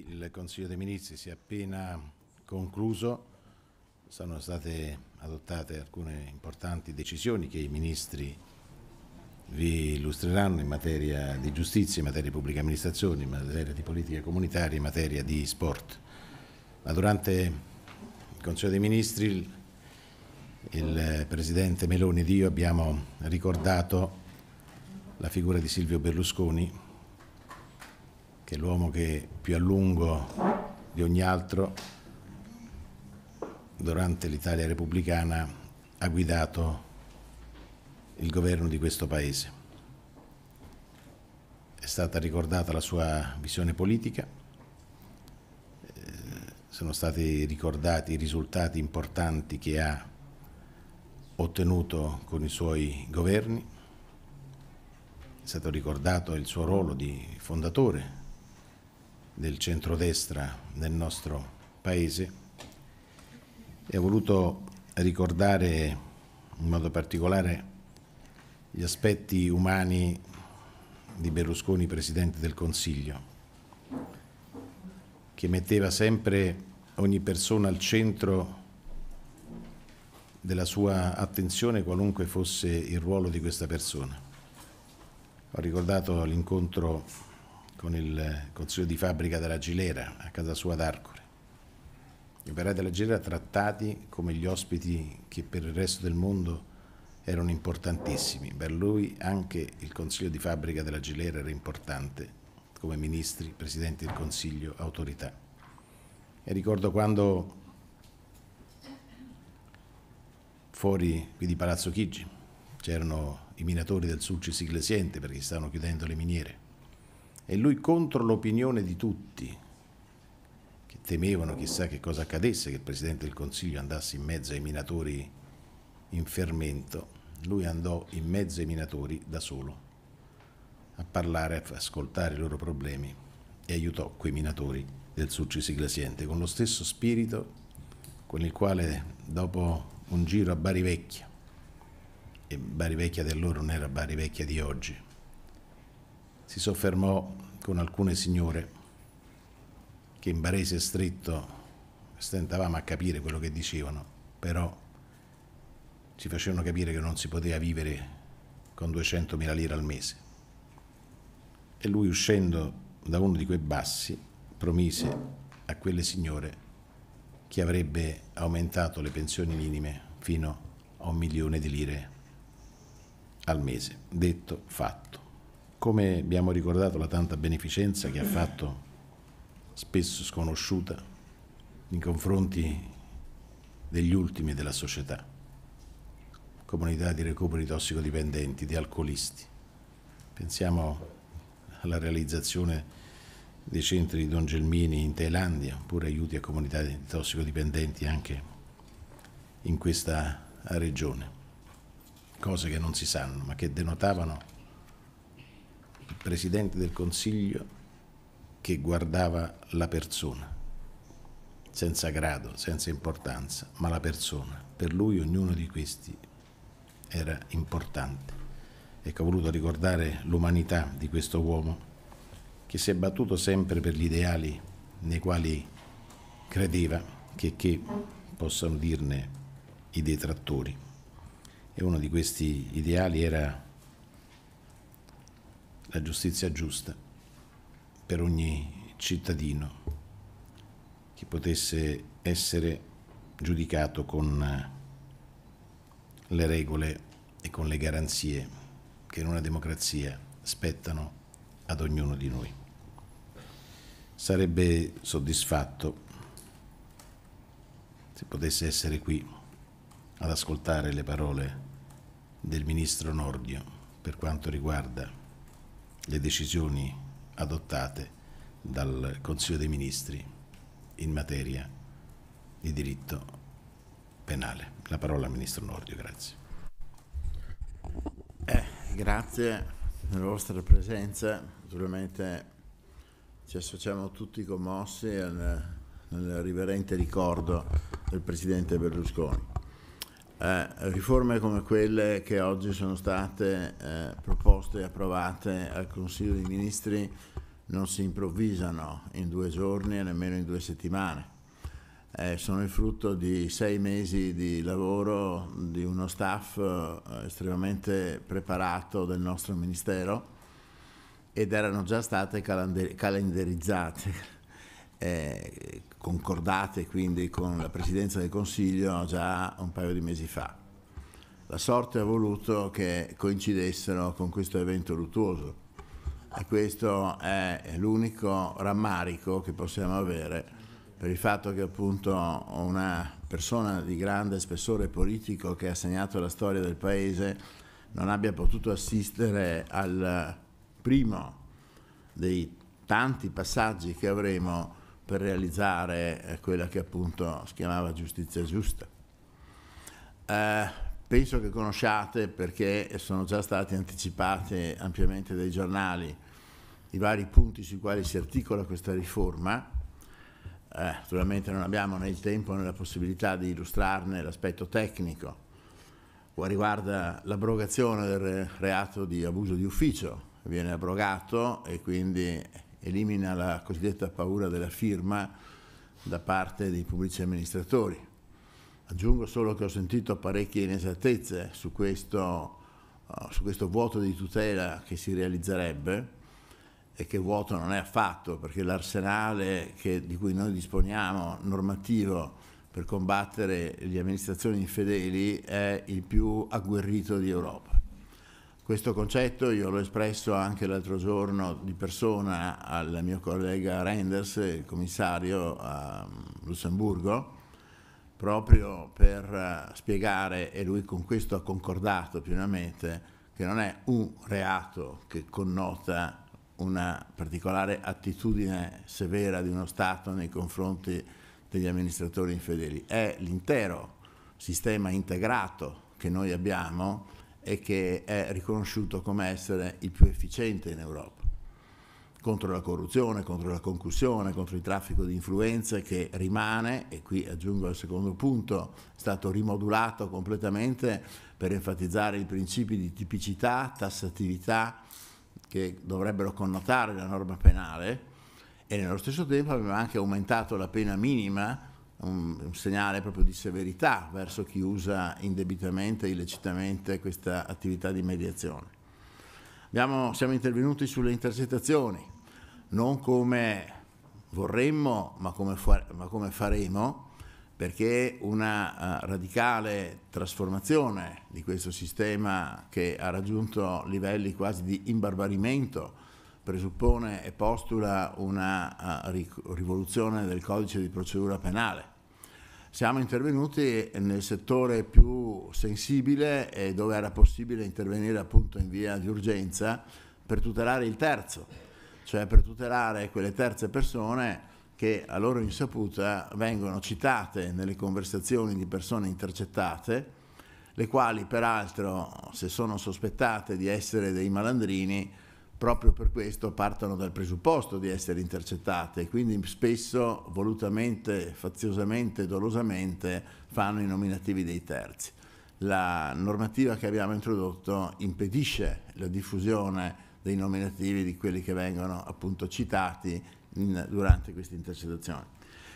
tutti, il Consiglio dei Ministri si è appena concluso, sono state adottate alcune importanti decisioni che i ministri vi illustreranno in materia di giustizia, in materia di pubblica amministrazione, in materia di politica comunitaria, in materia di sport. Ma durante il Consiglio dei Ministri il, il Presidente Meloni ed io abbiamo ricordato la figura di Silvio Berlusconi che è l'uomo che più a lungo di ogni altro durante l'Italia repubblicana ha guidato il governo di questo paese. È stata ricordata la sua visione politica, eh, sono stati ricordati i risultati importanti che ha ottenuto con i suoi governi, è stato ricordato il suo ruolo di fondatore del centrodestra nel nostro Paese e ho voluto ricordare in modo particolare gli aspetti umani di Berlusconi Presidente del Consiglio, che metteva sempre ogni persona al centro della sua attenzione qualunque fosse il ruolo di questa persona. Ho ricordato l'incontro con il consiglio di fabbrica della Gilera a casa sua ad Arcore. Gli operai della Gilera trattati come gli ospiti che per il resto del mondo erano importantissimi. Per lui anche il consiglio di fabbrica della Gilera era importante, come ministri, presidenti del consiglio, autorità. E ricordo quando fuori qui di Palazzo Chigi c'erano i minatori del Sulcis Iglesiente perché stavano chiudendo le miniere e lui contro l'opinione di tutti, che temevano chissà che cosa accadesse, che il Presidente del Consiglio andasse in mezzo ai minatori in fermento, lui andò in mezzo ai minatori da solo a parlare, a ascoltare i loro problemi e aiutò quei minatori del Sulcis Siglasiente con lo stesso spirito con il quale dopo un giro a Bari Vecchia, e Bari Vecchia di allora non era Bari Vecchia di oggi, si soffermò con alcune signore che in barese stretto stentavamo a capire quello che dicevano, però ci facevano capire che non si poteva vivere con 200.000 lire al mese. E lui uscendo da uno di quei bassi promise a quelle signore che avrebbe aumentato le pensioni minime fino a un milione di lire al mese. Detto, fatto come abbiamo ricordato la tanta beneficenza che ha fatto, spesso sconosciuta, nei confronti degli ultimi della società, comunità di recuperi di tossicodipendenti, di alcolisti. Pensiamo alla realizzazione dei centri di Don Gelmini in Thailandia, oppure aiuti a comunità di tossicodipendenti anche in questa regione, cose che non si sanno, ma che denotavano Presidente del Consiglio che guardava la persona, senza grado, senza importanza, ma la persona. Per lui ognuno di questi era importante. Ecco, ho voluto ricordare l'umanità di questo uomo che si è battuto sempre per gli ideali nei quali credeva che, che possano dirne i detrattori. E uno di questi ideali era la giustizia giusta per ogni cittadino che potesse essere giudicato con eh, le regole e con le garanzie che in una democrazia spettano ad ognuno di noi. Sarebbe soddisfatto se potesse essere qui ad ascoltare le parole del ministro Nordio per quanto riguarda le decisioni adottate dal Consiglio dei Ministri in materia di diritto penale. La parola al Ministro Nordio, grazie. Eh, grazie della vostra presenza, naturalmente ci associamo tutti commossi al, al riverente ricordo del Presidente Berlusconi. Eh, riforme come quelle che oggi sono state eh, proposte e approvate al Consiglio dei Ministri non si improvvisano in due giorni e nemmeno in due settimane. Eh, sono il frutto di sei mesi di lavoro di uno staff eh, estremamente preparato del nostro Ministero ed erano già state calendarizzate eh, concordate quindi con la Presidenza del Consiglio già un paio di mesi fa. La sorte ha voluto che coincidessero con questo evento luttuoso e questo è l'unico rammarico che possiamo avere per il fatto che appunto una persona di grande spessore politico che ha segnato la storia del Paese non abbia potuto assistere al primo dei tanti passaggi che avremo per realizzare eh, quella che appunto si chiamava giustizia giusta. Eh, penso che conosciate perché sono già stati anticipati ampiamente dai giornali i vari punti sui quali si articola questa riforma. Eh, naturalmente non abbiamo né il tempo né la possibilità di illustrarne l'aspetto tecnico, riguarda l'abrogazione del reato di abuso di ufficio, viene abrogato e quindi elimina la cosiddetta paura della firma da parte dei pubblici amministratori. Aggiungo solo che ho sentito parecchie inesattezze su questo, eh, su questo vuoto di tutela che si realizzerebbe e che vuoto non è affatto, perché l'arsenale di cui noi disponiamo normativo per combattere le amministrazioni infedeli è il più agguerrito di Europa. Questo concetto io l'ho espresso anche l'altro giorno di persona al mio collega Renders, il commissario a mm, Lussemburgo, proprio per eh, spiegare, e lui con questo ha concordato pienamente, che non è un reato che connota una particolare attitudine severa di uno Stato nei confronti degli amministratori infedeli, è l'intero sistema integrato che noi abbiamo e che è riconosciuto come essere il più efficiente in Europa contro la corruzione, contro la concussione, contro il traffico di influenze che rimane, e qui aggiungo al secondo punto, è stato rimodulato completamente per enfatizzare i principi di tipicità, tassatività che dovrebbero connotare la norma penale e nello stesso tempo abbiamo anche aumentato la pena minima un, un, segnale proprio di severità verso chi usa indebitamente e illecitamente questa attività di mediazione. Abbiamo, siamo intervenuti sulle intercettazioni, non come vorremmo, ma come, fa, ma come faremo, perché una uh, radicale trasformazione di questo sistema che ha raggiunto livelli quasi di imbarbarimento presuppone e postula una uh, rivoluzione del codice di procedura penale siamo intervenuti nel settore più sensibile e dove era possibile intervenire appunto in via di urgenza per tutelare il terzo, cioè per tutelare quelle terze persone che a loro insaputa vengono citate nelle conversazioni di persone intercettate, le quali peraltro se sono sospettate di essere dei malandrini proprio per questo partono dal presupposto di essere intercettate, e quindi spesso volutamente, faziosamente, dolosamente fanno i nominativi dei terzi. La normativa che abbiamo introdotto impedisce la diffusione dei nominativi di quelli che vengono appunto citati in, durante queste intercettazioni.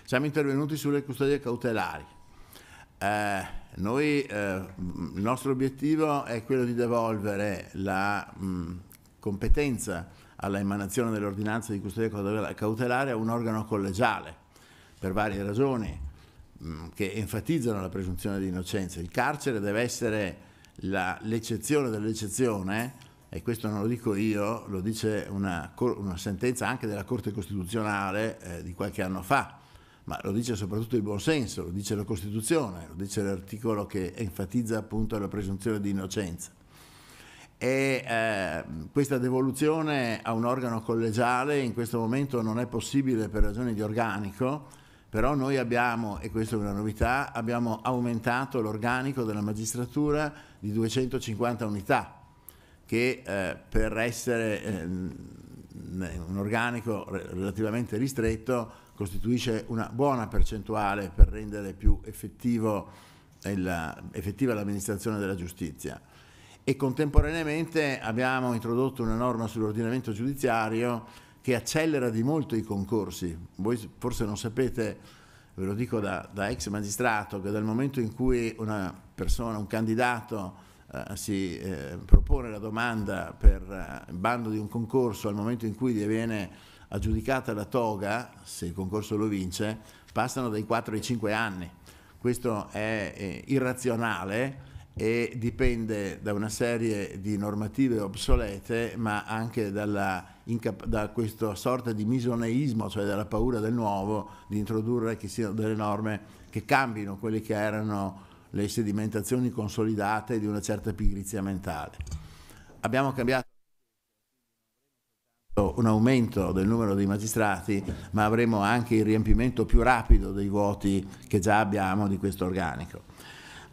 Siamo intervenuti sulle custodie cautelari. Eh, noi, eh, il nostro obiettivo è quello di devolvere la mh, mm, competenza alla emanazione dell'ordinanza di custodia cautelare a un organo collegiale, per varie ragioni mm, che enfatizzano la presunzione di innocenza. Il carcere deve essere l'eccezione dell'eccezione, e questo non lo dico io, lo dice una, una sentenza anche della Corte Costituzionale eh, di qualche anno fa, ma lo dice soprattutto il buonsenso, lo dice la Costituzione, lo dice l'articolo che enfatizza appunto la presunzione di innocenza e eh, questa devoluzione a un organo collegiale in questo momento non è possibile per ragioni di organico, però noi abbiamo, e questa è una novità, abbiamo aumentato l'organico della magistratura di 250 unità, che eh, per essere eh, un organico relativamente ristretto costituisce una buona percentuale per rendere più effettiva l'amministrazione della giustizia e contemporaneamente abbiamo introdotto una norma sull'ordinamento giudiziario che accelera di molto i concorsi. Voi forse non sapete, ve lo dico da, da ex magistrato, che dal momento in cui una persona, un candidato, eh, si eh, propone la domanda per eh, bando di un concorso, al momento in cui gli viene aggiudicata la toga, se il concorso lo vince, passano dai 4 ai 5 anni. Questo è eh, irrazionale e dipende da una serie di normative obsolete, ma anche dalla, da questa sorta di misoneismo, cioè dalla paura del nuovo, di introdurre che siano delle norme che cambino quelle che erano le sedimentazioni consolidate di una certa pigrizia mentale. Abbiamo cambiato un aumento del numero dei magistrati, ma avremo anche il riempimento più rapido dei vuoti che già abbiamo di questo organico.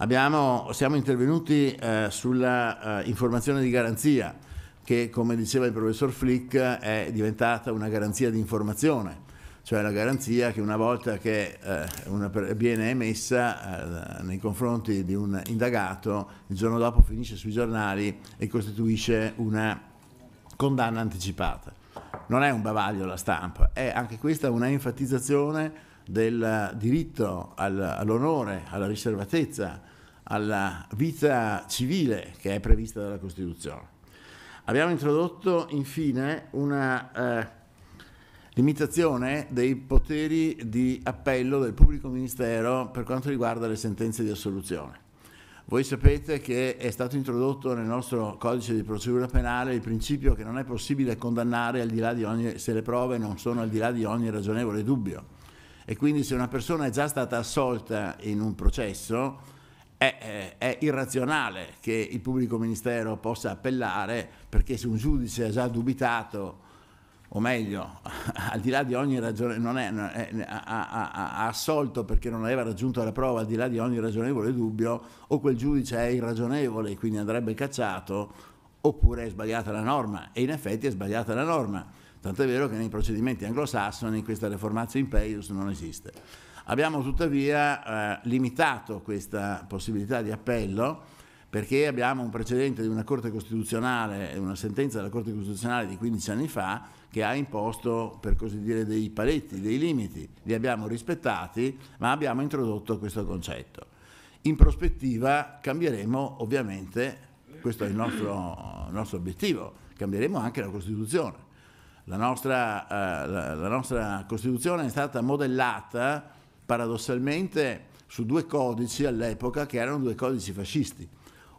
Abbiamo, siamo intervenuti eh, sulla eh, informazione di garanzia che, come diceva il professor Flick, è diventata una garanzia di informazione, cioè la garanzia che una volta che eh, una, viene emessa eh, nei confronti di un indagato, il giorno dopo finisce sui giornali e costituisce una condanna anticipata. Non è un bavaglio la stampa, è anche questa una enfatizzazione del diritto all'onore, alla riservatezza, alla vita civile che è prevista dalla Costituzione. Abbiamo introdotto infine una eh, limitazione dei poteri di appello del pubblico ministero per quanto riguarda le sentenze di assoluzione. Voi sapete che è stato introdotto nel nostro codice di procedura penale il principio che non è possibile condannare al di là di ogni, se le prove non sono al di là di ogni ragionevole dubbio. E quindi se una persona è già stata assolta in un processo, è, è, irrazionale che il pubblico ministero possa appellare perché se un giudice ha già dubitato, o meglio, al di là di ogni ragione, non è, è, ha, ha, ha, assolto perché non aveva raggiunto la prova, al di là di ogni ragionevole dubbio, o quel giudice è irragionevole e quindi andrebbe cacciato, oppure è sbagliata la norma. E in effetti è sbagliata la norma. Tant'è vero che nei procedimenti anglosassoni questa reformatio impeius non esiste. Abbiamo tuttavia eh, limitato questa possibilità di appello perché abbiamo un precedente di una Corte Costituzionale, una sentenza della Corte Costituzionale di 15 anni fa che ha imposto, per così dire, dei paletti, dei limiti. Li abbiamo rispettati, ma abbiamo introdotto questo concetto. In prospettiva cambieremo ovviamente, questo è il nostro, nostro obiettivo, cambieremo anche la Costituzione. La nostra, eh, la, la nostra Costituzione è stata modellata paradossalmente su due codici all'epoca che erano due codici fascisti.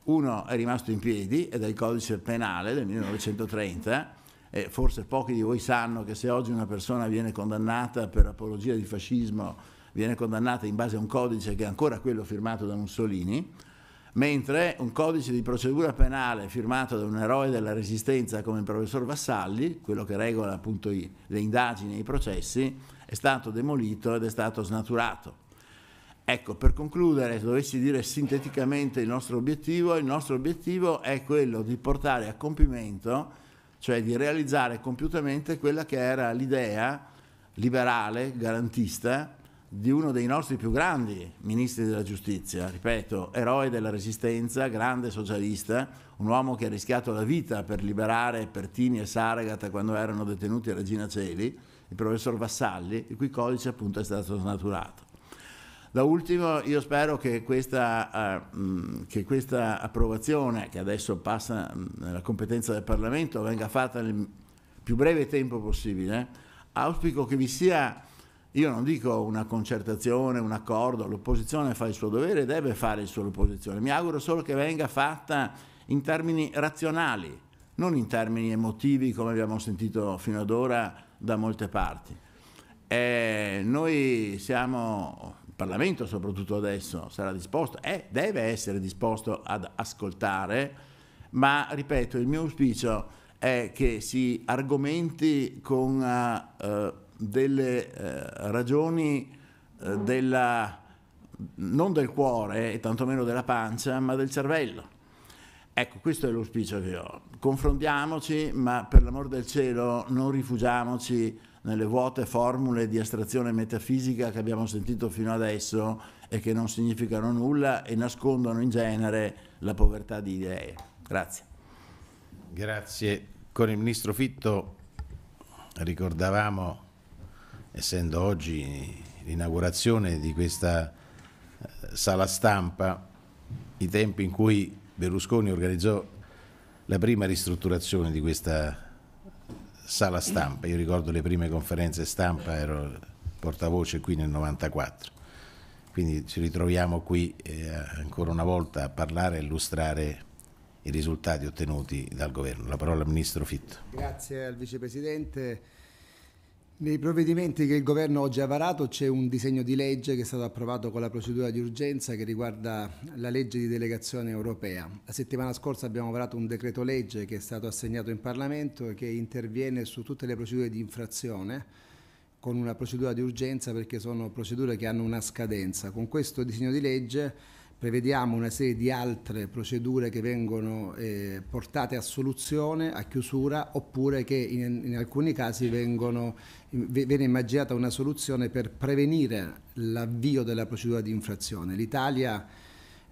Uno è rimasto in piedi ed è il codice penale del 1930. E forse pochi di voi sanno che se oggi una persona viene condannata per apologia di fascismo, viene condannata in base a un codice che è ancora quello firmato da Mussolini, mentre un codice di procedura penale firmato da un eroe della resistenza come il professor Vassalli, quello che regola appunto i, le indagini e i processi, è stato demolito ed è stato snaturato. Ecco, per concludere, se dovessi dire sinteticamente il nostro obiettivo, il nostro obiettivo è quello di portare a compimento, cioè di realizzare compiutamente quella che era l'idea liberale, garantista, di uno dei nostri più grandi ministri della giustizia, ripeto, eroe della resistenza, grande socialista, un uomo che ha rischiato la vita per liberare Pertini e Saragat quando erano detenuti a Regina Celi, il professor Vassalli, il cui codice appunto è stato snaturato. Da ultimo io spero che questa, eh, mm, che questa, approvazione che adesso passa mm, nella competenza del Parlamento venga fatta nel più breve tempo possibile. Auspico che vi sia, io non dico una concertazione, un accordo, l'opposizione fa il suo dovere e deve fare il suo opposizione, mi auguro solo che venga fatta in termini razionali, non in termini emotivi come abbiamo sentito fino ad ora da molte parti. E noi siamo, il Parlamento soprattutto adesso sarà disposto e deve essere disposto ad ascoltare, ma ripeto, il mio auspicio è che si argomenti con uh, delle uh, ragioni uh, della, non del cuore e tantomeno della pancia, ma del cervello Ecco, questo è l'auspicio che ho. Confrontiamoci, ma per l'amor del cielo non rifugiamoci nelle vuote formule di astrazione metafisica che abbiamo sentito fino adesso e che non significano nulla e nascondono in genere la povertà di idee. Grazie. Grazie. Con il ministro Fitto ricordavamo, essendo oggi l'inaugurazione di questa eh, sala stampa, i tempi in cui Berlusconi organizzò la prima ristrutturazione di questa sala stampa. Io ricordo le prime conferenze stampa, ero portavoce qui nel 94. Quindi ci ritroviamo qui eh, ancora una volta a parlare e illustrare i risultati ottenuti dal governo. La parola al ministro Fitto. Grazie al vicepresidente. Nei provvedimenti che il governo oggi ha varato c'è un disegno di legge che è stato approvato con la procedura di urgenza che riguarda la legge di delegazione europea. La settimana scorsa abbiamo varato un decreto legge che è stato assegnato in Parlamento e che interviene su tutte le procedure di infrazione con una procedura di urgenza perché sono procedure che hanno una scadenza. Con questo disegno di legge prevediamo una serie di altre procedure che vengono eh, portate a soluzione, a chiusura, oppure che in, in alcuni casi vengono, viene immaginata una soluzione per prevenire l'avvio della procedura di infrazione. L'Italia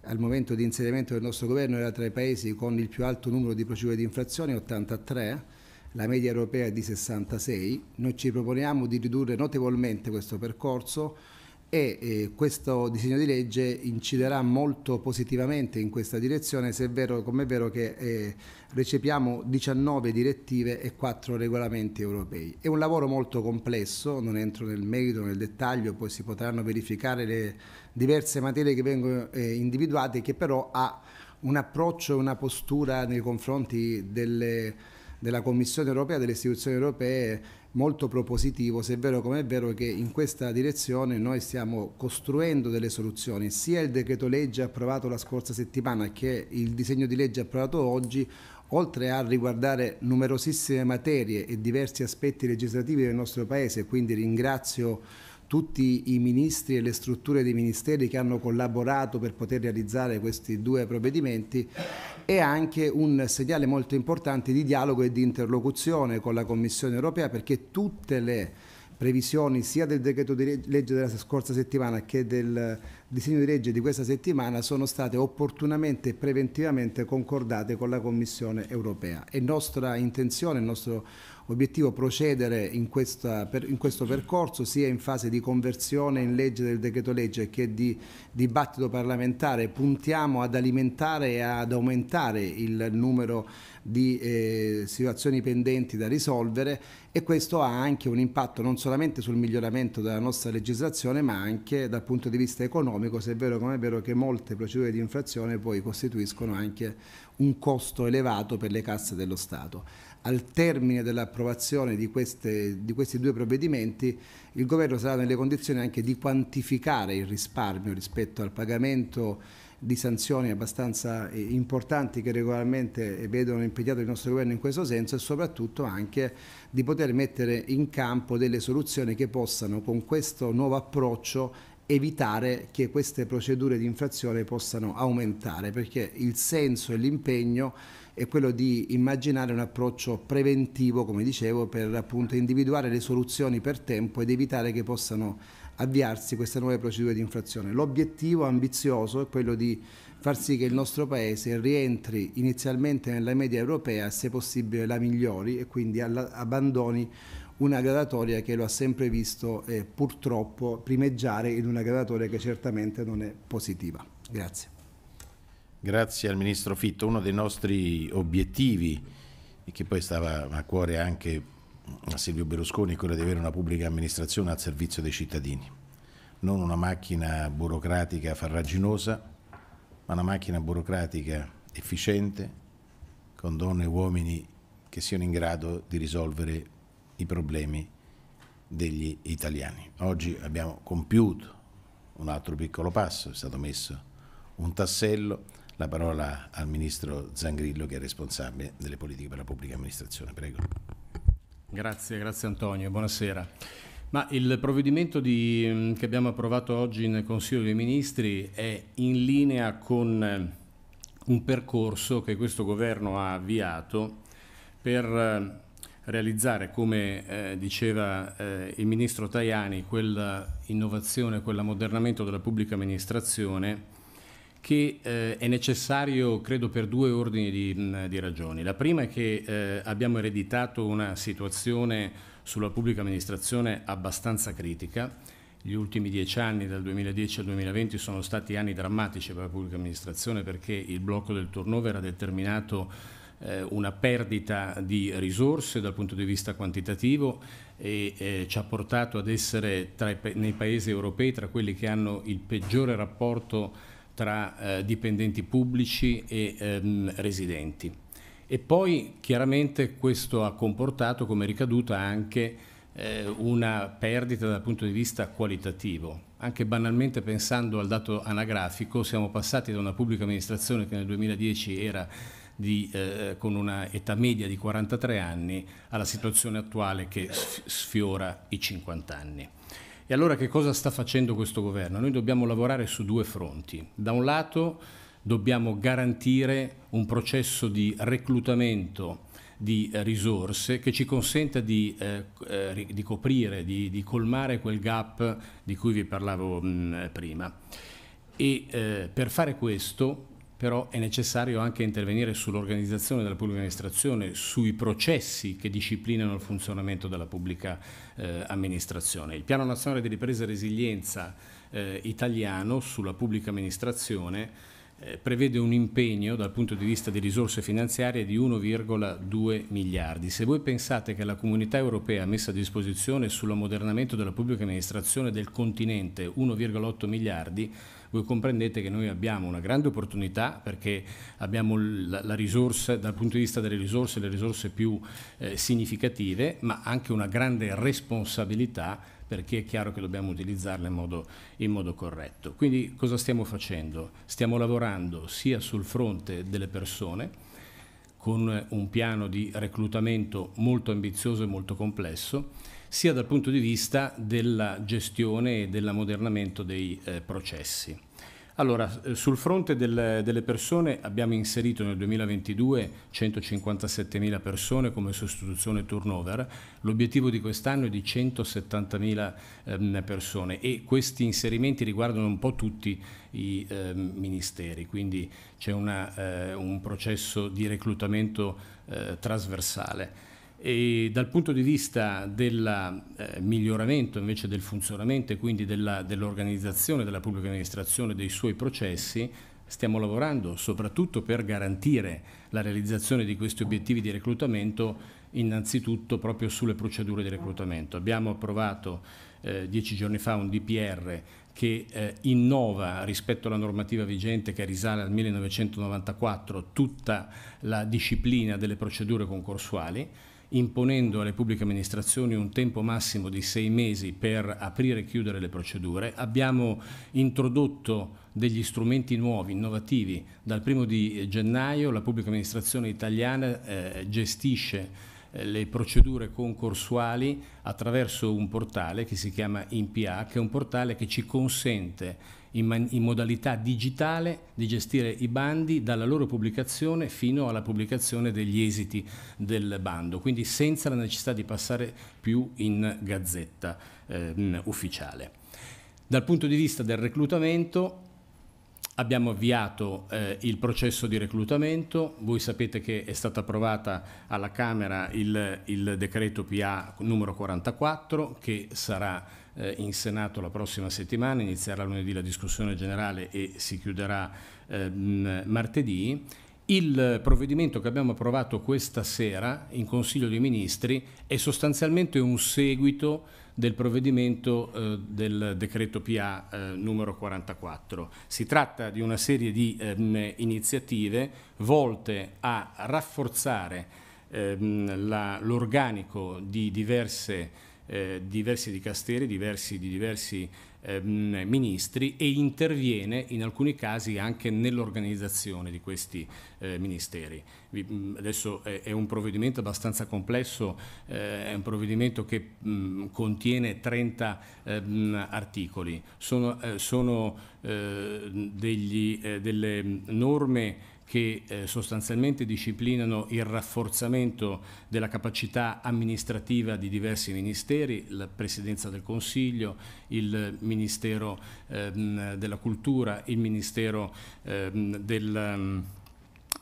al momento di insediamento del nostro governo era tra i paesi con il più alto numero di procedure di infrazione, 83, la media europea è di 66. Noi ci proponiamo di ridurre notevolmente questo percorso e eh, questo disegno di legge inciderà molto positivamente in questa direzione se è vero come è vero che eh, recepiamo 19 direttive e 4 regolamenti europei. È un lavoro molto complesso, non entro nel merito, nel dettaglio, poi si potranno verificare le diverse materie che vengono eh, individuate che però ha un approccio e una postura nei confronti delle, della Commissione europea, delle istituzioni europee molto propositivo, se è vero come è vero che in questa direzione noi stiamo costruendo delle soluzioni, sia il decreto legge approvato la scorsa settimana che il disegno di legge approvato oggi, oltre a riguardare numerosissime materie e diversi aspetti legislativi del nostro Paese, quindi ringrazio tutti i ministri e le strutture dei ministeri che hanno collaborato per poter realizzare questi due provvedimenti e anche un segnale molto importante di dialogo e di interlocuzione con la Commissione europea perché tutte le previsioni sia del decreto di legge della scorsa settimana che del disegno di legge di questa settimana sono state opportunamente e preventivamente concordate con la Commissione europea. È nostra intenzione, il nostro Obiettivo procedere in, questa, per, in, questo percorso sia in fase di conversione in legge del decreto legge che di dibattito parlamentare. Puntiamo ad alimentare e ad aumentare il numero di eh, situazioni pendenti da risolvere e questo ha anche un impatto non solamente sul miglioramento della nostra legislazione ma anche dal punto di vista economico se è vero come è vero che molte procedure di infrazione poi costituiscono anche un costo elevato per le casse dello Stato. Al termine dell'approvazione di, di, questi due provvedimenti il Governo sarà nelle condizioni anche di quantificare il risparmio rispetto al pagamento di sanzioni abbastanza eh, importanti che regolarmente eh, vedono impegnato il nostro governo in questo senso e soprattutto anche di poter mettere in campo delle soluzioni che possano con questo nuovo approccio evitare che queste procedure di infrazione possano aumentare perché il senso e l'impegno è quello di immaginare un approccio preventivo come dicevo per appunto individuare le soluzioni per tempo ed evitare che possano avviarsi queste nuove procedure di infrazione. L'obiettivo ambizioso è quello di far sì che il nostro Paese rientri inizialmente nella media europea, se possibile la migliori e quindi abbandoni una gradatoria che lo ha sempre visto eh, purtroppo primeggiare in una gradatoria che certamente non è positiva. Grazie. Grazie al Ministro Fitto. Uno dei nostri obiettivi, e che poi stava a cuore anche a Silvio Berlusconi è quella di avere una pubblica amministrazione al servizio dei cittadini, non una macchina burocratica farraginosa, ma una macchina burocratica efficiente, con donne e uomini che siano in grado di risolvere i problemi degli italiani. Oggi abbiamo compiuto un altro piccolo passo, è stato messo un tassello, la parola al ministro Zangrillo che è responsabile delle politiche per la pubblica amministrazione. Prego. Grazie, grazie Antonio, buonasera. Ma il provvedimento di, mm, che abbiamo approvato oggi nel Consiglio dei Ministri è in linea con eh, un percorso che questo governo ha avviato per eh, realizzare, come eh, diceva eh, il ministro Tajani, quell'innovazione, quell'ammodernamento della pubblica amministrazione che eh, è necessario, credo, per due ordini di, di ragioni. La prima è che eh, abbiamo ereditato una situazione sulla pubblica amministrazione abbastanza critica. Gli ultimi dieci anni, dal 2010 al 2020, sono stati anni drammatici per la pubblica amministrazione perché il blocco del turnover ha determinato eh, una perdita di risorse dal punto di vista quantitativo e eh, ci ha portato ad essere i, nei paesi europei tra quelli che hanno il peggiore rapporto tra eh, dipendenti pubblici e ehm, residenti. E poi chiaramente questo ha comportato come ricaduta anche eh, una perdita dal punto di vista qualitativo. Anche banalmente pensando al dato anagrafico, siamo passati da una pubblica amministrazione che nel 2010 era di, eh, con una età media di 43 anni alla situazione attuale che sfiora i 50 anni. E allora che cosa sta facendo questo governo? Noi dobbiamo lavorare su due fronti. Da un lato dobbiamo garantire un processo di reclutamento di eh, risorse che ci consenta di, eh, eh di coprire, di, di, colmare quel gap di cui vi parlavo mh, mm, prima. E eh, per fare questo però è necessario anche intervenire sull'organizzazione della pubblica amministrazione, sui processi che disciplinano il funzionamento della pubblica eh, amministrazione. Il Piano Nazionale di Ripresa e Resilienza eh, italiano sulla pubblica amministrazione eh, prevede un impegno dal punto di vista di risorse finanziarie di 1,2 miliardi. Se voi pensate che la comunità europea ha messo a disposizione sull'ammodernamento della pubblica amministrazione del continente 1,8 miliardi, voi comprendete che noi abbiamo una grande opportunità perché abbiamo la, la risorsa, dal punto di vista delle risorse, le risorse più eh, significative, ma anche una grande responsabilità perché è chiaro che dobbiamo utilizzarla in modo, in modo corretto. Quindi cosa stiamo facendo? Stiamo lavorando sia sul fronte delle persone, con un piano di reclutamento molto ambizioso e molto complesso, sia dal punto di vista della gestione e dell'ammodernamento dei eh, processi. Allora, eh, sul fronte del, delle persone abbiamo inserito nel 2022 157.000 persone come sostituzione turnover, l'obiettivo di quest'anno è di 170.000 ehm, persone e questi inserimenti riguardano un po' tutti i eh, ministeri, quindi c'è eh, un processo di reclutamento eh, trasversale. E dal punto di vista del eh, miglioramento invece del funzionamento e quindi dell'organizzazione dell della pubblica amministrazione dei suoi processi, stiamo lavorando soprattutto per garantire la realizzazione di questi obiettivi di reclutamento innanzitutto proprio sulle procedure di reclutamento. Abbiamo approvato eh, dieci giorni fa un DPR che eh, innova rispetto alla normativa vigente che risale al 1994 tutta la disciplina delle procedure concorsuali imponendo alle pubbliche amministrazioni un tempo massimo di sei mesi per aprire e chiudere le procedure. Abbiamo introdotto degli strumenti nuovi, innovativi. Dal primo di gennaio la pubblica amministrazione italiana eh, gestisce eh, le procedure concorsuali attraverso un portale che si chiama IMPA, che è un portale che ci consente in, man- in modalità digitale di gestire i bandi dalla loro pubblicazione fino alla pubblicazione degli esiti del bando, quindi senza la necessità di passare più in gazzetta eh, ufficiale. Dal punto di vista del reclutamento, Abbiamo avviato eh, il processo di reclutamento, voi sapete che è stato approvato alla Camera il, il decreto PA numero 44 che sarà eh, in Senato la prossima settimana, inizierà lunedì la discussione generale e si chiuderà ehm, martedì. Il provvedimento che abbiamo approvato questa sera in Consiglio dei Ministri è sostanzialmente un seguito del provvedimento eh, del decreto PA eh, numero 44. Si tratta di una serie di ehm, iniziative volte a rafforzare ehm, l'organico di diverse eh, diversi dicasteri, diversi, di diversi eh, ministri e interviene in alcuni casi anche nell'organizzazione di questi eh, ministeri. adesso è, è, un provvedimento abbastanza complesso, eh, è un provvedimento che mh, contiene 30 mh, ehm, articoli, sono, eh, sono eh, degli, delle norme che eh, sostanzialmente disciplinano il rafforzamento della capacità amministrativa di diversi ministeri, la Presidenza del Consiglio, il Ministero ehm, della Cultura, il Ministero ehm, del ehm,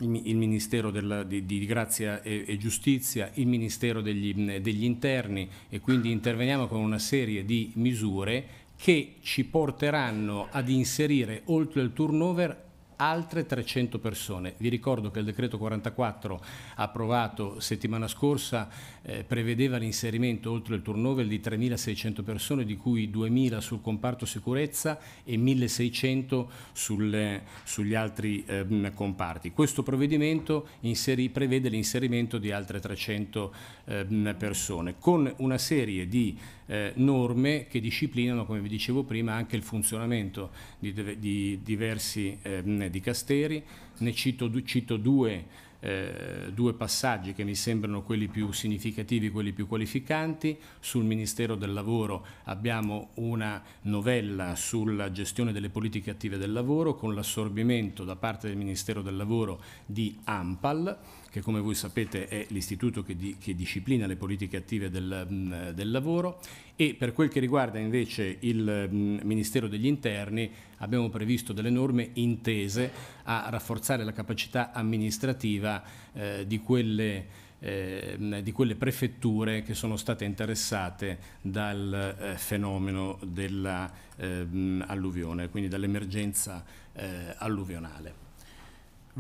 il Ministero della, di, di, Grazia e, e, Giustizia, il Ministero degli, degli Interni e quindi interveniamo con una serie di misure che ci porteranno ad inserire oltre il turnover altre 300 persone. Vi ricordo che il decreto 44 approvato settimana scorsa eh, prevedeva l'inserimento oltre il turnover di 3.600 persone, di cui 2.000 sul comparto sicurezza e 1.600 sul, eh, sugli altri eh, comparti. Questo provvedimento inseri, prevede l'inserimento di altre 300 eh, persone con una serie di eh, norme che disciplinano, come vi dicevo prima, anche il funzionamento di, di diversi eh, dicasteri. Ne cito, cito due, eh, due passaggi che mi sembrano quelli più significativi, quelli più qualificanti. Sul Ministero del Lavoro abbiamo una novella sulla gestione delle politiche attive del lavoro con l'assorbimento da parte del Ministero del Lavoro di AMPAL che come voi sapete è l'istituto che, di, che disciplina le politiche attive del, mm, del, lavoro e per quel che riguarda invece il mm, Ministero degli Interni abbiamo previsto delle norme intese a rafforzare la capacità amministrativa eh, di quelle eh, di quelle prefetture che sono state interessate dal eh, fenomeno dell'alluvione, eh, mm, quindi dall'emergenza alluvionale.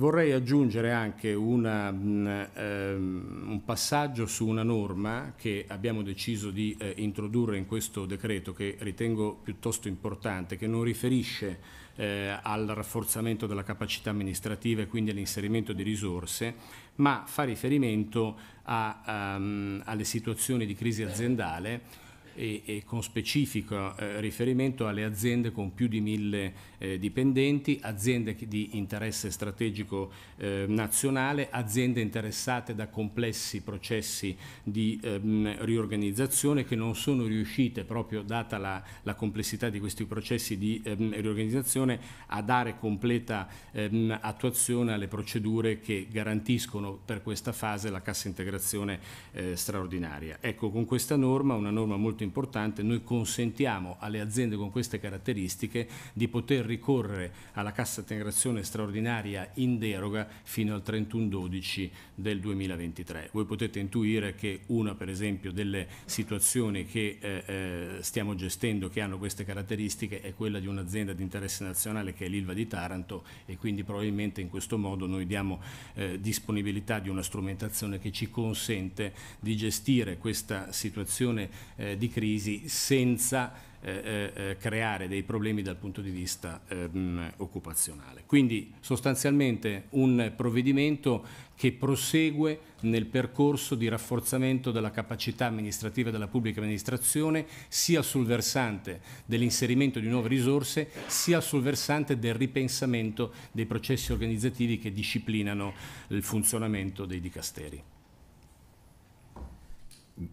Vorrei aggiungere anche una, mm, ehm, un passaggio su una norma che abbiamo deciso di eh, introdurre in questo decreto che ritengo piuttosto importante, che non riferisce eh, al rafforzamento della capacità amministrativa e quindi all'inserimento di risorse, ma fa riferimento a, ehm, alle situazioni di crisi aziendale e, e con specifico eh, riferimento alle aziende con più di mille eh, dipendenti, aziende di interesse strategico eh, nazionale, aziende interessate da complessi processi di ehm, riorganizzazione che non sono riuscite, proprio data la, la complessità di questi processi di ehm, riorganizzazione, a dare completa ehm, attuazione alle procedure che garantiscono per questa fase la cassa integrazione eh, straordinaria. Ecco, con questa norma, una norma molto importante, noi consentiamo alle aziende con queste caratteristiche di poter ricorrere alla cassa integrazione straordinaria in deroga fino al 31-12 del 2023. Voi potete intuire che una per esempio delle situazioni che eh, eh, stiamo gestendo che hanno queste caratteristiche è quella di un'azienda di interesse nazionale che è l'Ilva di Taranto e quindi probabilmente in questo modo noi diamo eh, disponibilità di una strumentazione che ci consente di gestire questa situazione eh, di crisi senza eh, eh, eh, creare dei problemi dal punto di vista ehm, occupazionale. Quindi sostanzialmente un provvedimento che prosegue nel percorso di rafforzamento della capacità amministrativa della pubblica amministrazione sia sul versante dell'inserimento di nuove risorse sia sul versante del ripensamento dei processi organizzativi che disciplinano il funzionamento dei dicasteri.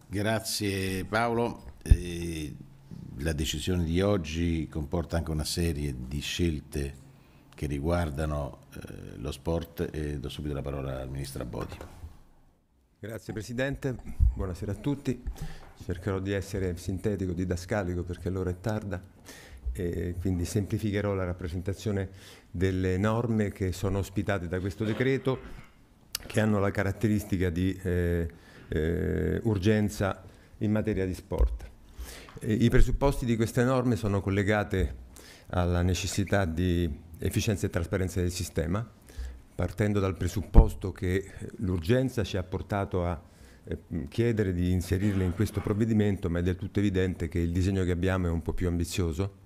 Grazie Paolo. Eh la decisione di oggi comporta anche una serie di scelte che riguardano eh, lo sport e do subito la parola al Ministro Abodi. Grazie Presidente, buonasera a tutti. Cercherò di essere sintetico, didascalico perché l'ora è tarda e quindi semplificherò la rappresentazione delle norme che sono ospitate da questo decreto che hanno la caratteristica di eh, eh, urgenza in materia di sport. Eh, I presupposti di queste norme sono collegate alla necessità di efficienza e trasparenza del sistema, partendo dal presupposto che l'urgenza ci ha portato a eh, chiedere di inserirle in questo provvedimento, ma è del tutto evidente che il disegno che abbiamo è un po' più ambizioso,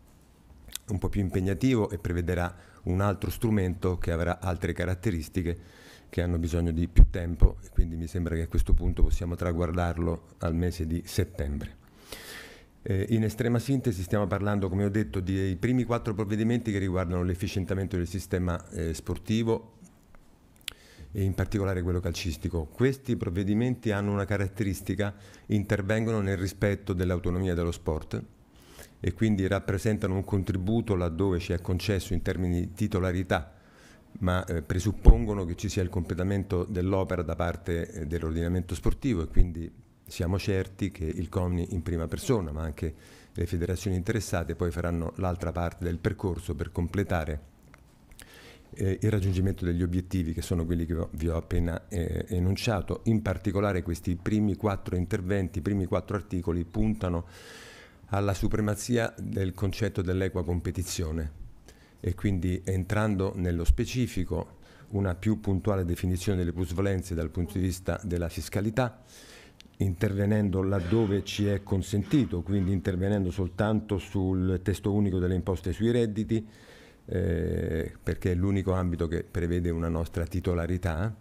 un po' più impegnativo e prevederà un altro strumento che avrà altre caratteristiche che hanno bisogno di più tempo e quindi mi sembra che a questo punto possiamo traguardarlo al mese di settembre. Eh, in estrema sintesi stiamo parlando, come ho detto, dei primi quattro provvedimenti che riguardano l'efficientamento del sistema eh, sportivo e in particolare quello calcistico. Questi provvedimenti hanno una caratteristica, intervengono nel rispetto dell'autonomia dello sport e quindi rappresentano un contributo laddove ci è concesso in termini di titolarità, ma eh, presuppongono che ci sia il completamento dell'opera da parte eh, dell'ordinamento sportivo e quindi siamo certi che il COMNI in prima persona, ma anche le federazioni interessate, poi faranno l'altra parte del percorso per completare eh, il raggiungimento degli obiettivi che sono quelli che vi ho appena eh, enunciato. In particolare questi primi quattro interventi, i primi quattro articoli puntano alla supremazia del concetto dell'equa competizione e quindi entrando nello specifico una più puntuale definizione delle plusvalenze dal punto di vista della fiscalità, intervenendo laddove ci è consentito, quindi intervenendo soltanto sul testo unico delle imposte sui redditi, eh, perché è l'unico ambito che prevede una nostra titolarità,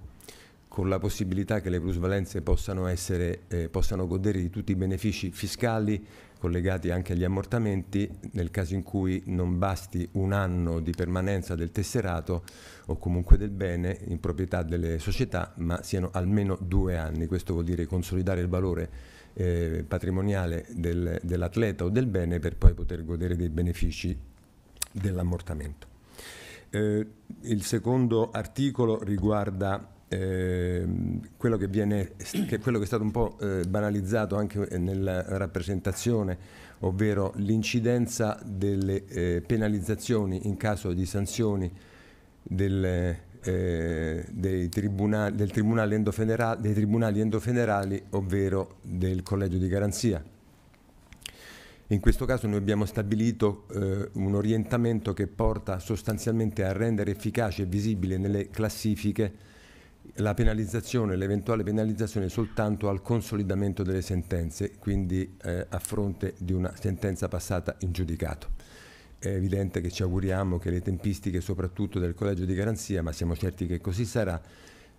con la possibilità che le plusvalenze possano, essere, eh, possano godere di tutti i benefici fiscali collegati anche agli ammortamenti, nel caso in cui non basti un anno di permanenza del tesserato o comunque del bene in proprietà delle società, ma siano almeno due anni. Questo vuol dire consolidare il valore eh, patrimoniale del, dell'atleta o del bene per poi poter godere dei benefici dell'ammortamento. Eh, il secondo articolo riguarda eh, quello, che viene, che quello, che è stato un po' eh, banalizzato anche eh, nella rappresentazione, ovvero l'incidenza delle eh, penalizzazioni in caso di sanzioni del, eh, tribunali, del tribunale dei tribunali endofederali, ovvero del collegio di garanzia. In questo caso noi abbiamo stabilito eh, un orientamento che porta sostanzialmente a rendere efficace e visibile nelle classifiche la penalizzazione, l'eventuale penalizzazione soltanto al consolidamento delle sentenze, quindi eh, a fronte di una sentenza passata in giudicato. È evidente che ci auguriamo che le tempistiche soprattutto del Collegio di Garanzia, ma siamo certi che così sarà,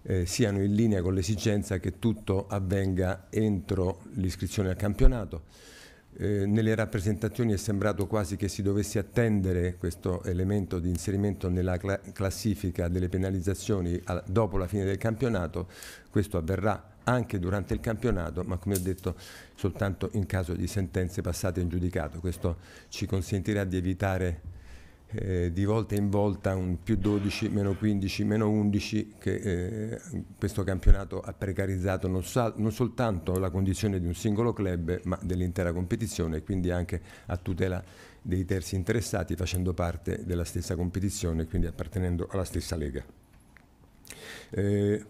eh, siano in linea con l'esigenza che tutto avvenga entro l'iscrizione al campionato eh, nelle rappresentazioni è sembrato quasi che si dovesse attendere questo elemento di inserimento nella cla classifica delle penalizzazioni dopo la fine del campionato, questo avverrà anche durante il campionato, ma come ho detto soltanto in caso di sentenze passate in giudicato. Questo ci consentirà di evitare eh, di volta in volta un più 12, meno 15, meno 11 che eh, questo campionato ha precarizzato non, sa, non, soltanto la condizione di un singolo club ma dell'intera competizione e quindi anche a tutela dei terzi interessati facendo parte della stessa competizione e quindi appartenendo alla stessa lega. Eh,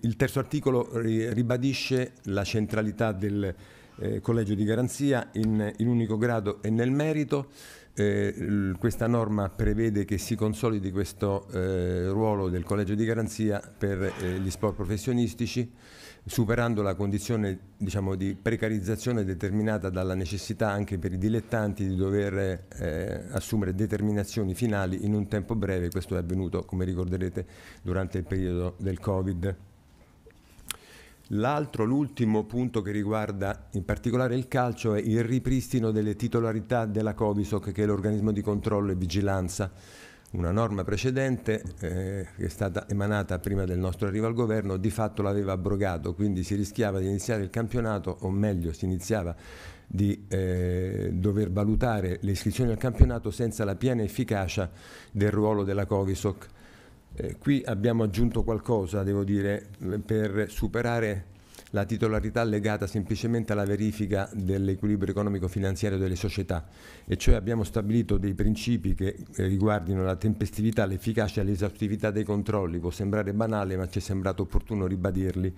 il terzo articolo ribadisce la centralità del, eh, collegio di garanzia in, in, unico grado e nel merito. Eh, questa norma prevede che si consolidi questo eh, ruolo del collegio di garanzia per eh, gli sport professionistici superando la condizione diciamo, di precarizzazione determinata dalla necessità anche per i dilettanti di dover eh, assumere determinazioni finali in un tempo breve, questo è avvenuto come ricorderete durante il periodo del Covid. L'altro, l'ultimo punto che riguarda in particolare il calcio è il ripristino delle titolarità della Covisoc, che è l'organismo di controllo e vigilanza. Una norma precedente eh, che è stata emanata prima del nostro arrivo al governo di fatto l'aveva abrogato, quindi si rischiava di iniziare il campionato, o meglio si iniziava di eh, dover valutare le iscrizioni al campionato senza la piena efficacia del ruolo della Covisoc eh, qui abbiamo aggiunto qualcosa, devo dire, per superare la titolarità legata semplicemente alla verifica dell'equilibrio economico-finanziario delle società, e cioè abbiamo stabilito dei principi che eh, riguardino la tempestività, l'efficacia e l'esaustività dei controlli. Può sembrare banale, ma ci è sembrato opportuno ribadirli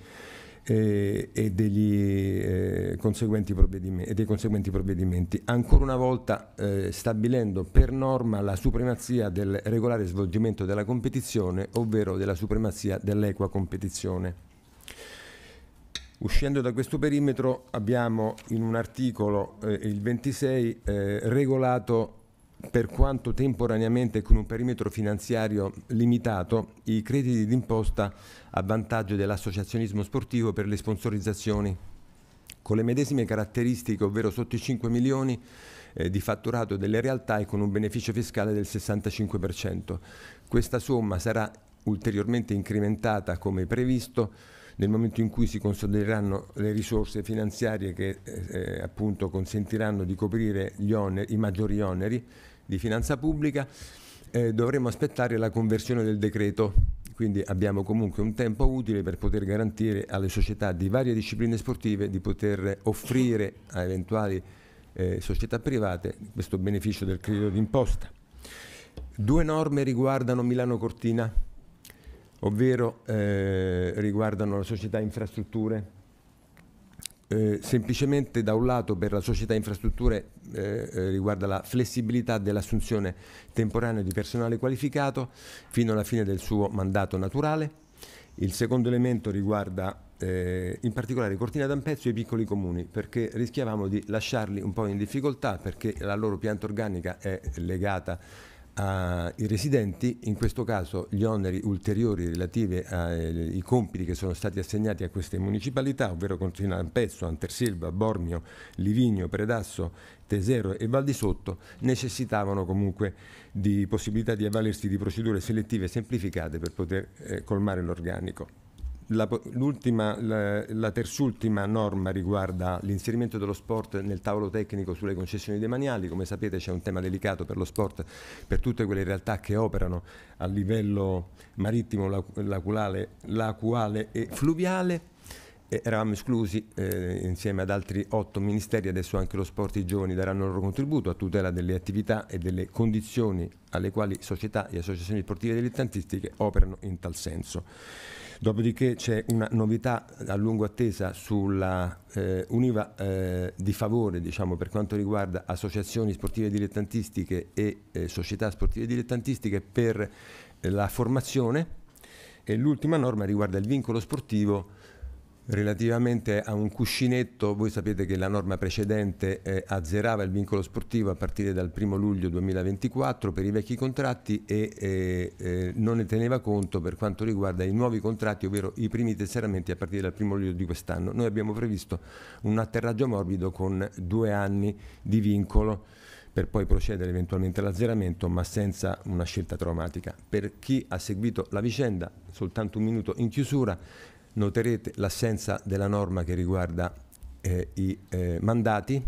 e, e, degli, eh, e, dei conseguenti provvedimenti. Ancora una volta eh, stabilendo per norma la supremazia del regolare svolgimento della competizione, ovvero della supremazia dell'equa competizione. Uscendo da questo perimetro abbiamo in un articolo, eh, il 26, eh, regolato per quanto temporaneamente con un perimetro finanziario limitato, i crediti d'imposta a vantaggio dell'associazionismo sportivo per le sponsorizzazioni, con le medesime caratteristiche, ovvero sotto i 5 milioni eh, di fatturato delle realtà e con un beneficio fiscale del 65%. Questa somma sarà ulteriormente incrementata come previsto nel momento in cui si consolideranno le risorse finanziarie che eh, eh appunto consentiranno di coprire oneri, i maggiori oneri di finanza pubblica, eh, dovremo aspettare la conversione del decreto. Quindi abbiamo comunque un tempo utile per poter garantire alle società di varie discipline sportive di poter offrire a eventuali eh, società private questo beneficio del credito d'imposta. Due norme riguardano Milano Cortina, ovvero eh, riguardano la società infrastrutture eh, semplicemente da un lato per la società infrastrutture eh, eh, riguarda la flessibilità dell'assunzione temporanea di personale qualificato fino alla fine del suo mandato naturale. Il secondo elemento riguarda eh, in particolare Cortina d'Ampezzo e i piccoli comuni perché rischiavamo di lasciarli un po' in difficoltà perché la loro pianta organica è legata a ai residenti, in questo caso gli oneri ulteriori relativi ai compiti che sono stati assegnati a queste municipalità, ovvero Cortina Ampezzo, Antersilva, Bormio, Livigno, Predasso, Tesero e Val di Sotto, necessitavano comunque di possibilità di avvalersi di procedure selettive semplificate per poter eh, colmare l'organico. La, la, la, terzultima norma riguarda l'inserimento dello sport nel tavolo tecnico sulle concessioni demaniali. Come sapete c'è un tema delicato per lo sport, per tutte quelle realtà che operano a livello marittimo, lacuale, lacuale e fluviale. E eravamo esclusi eh, insieme ad altri otto ministeri, adesso anche lo sport e i giovani daranno il loro contributo a tutela delle attività e delle condizioni alle quali società e associazioni sportive dilettantistiche operano in tal senso. Dopodiché c'è una novità a lungo attesa sulla eh, Univa eh, di favore diciamo, per quanto riguarda associazioni sportive dilettantistiche e eh, società sportive dilettantistiche per eh, la formazione e l'ultima norma riguarda il vincolo sportivo Relativamente a un cuscinetto, voi sapete che la norma precedente eh, azzerava il vincolo sportivo a partire dal 1 luglio 2024 per i vecchi contratti e eh, eh, non ne teneva conto per quanto riguarda i nuovi contratti, ovvero i primi tesseramenti a partire dal 1 luglio di quest'anno. Noi abbiamo previsto un atterraggio morbido con due anni di vincolo per poi procedere eventualmente all'azzeramento, ma senza una scelta traumatica. Per chi ha seguito la vicenda, soltanto un minuto in chiusura, noterete l'assenza della norma che riguarda eh, i eh, mandati.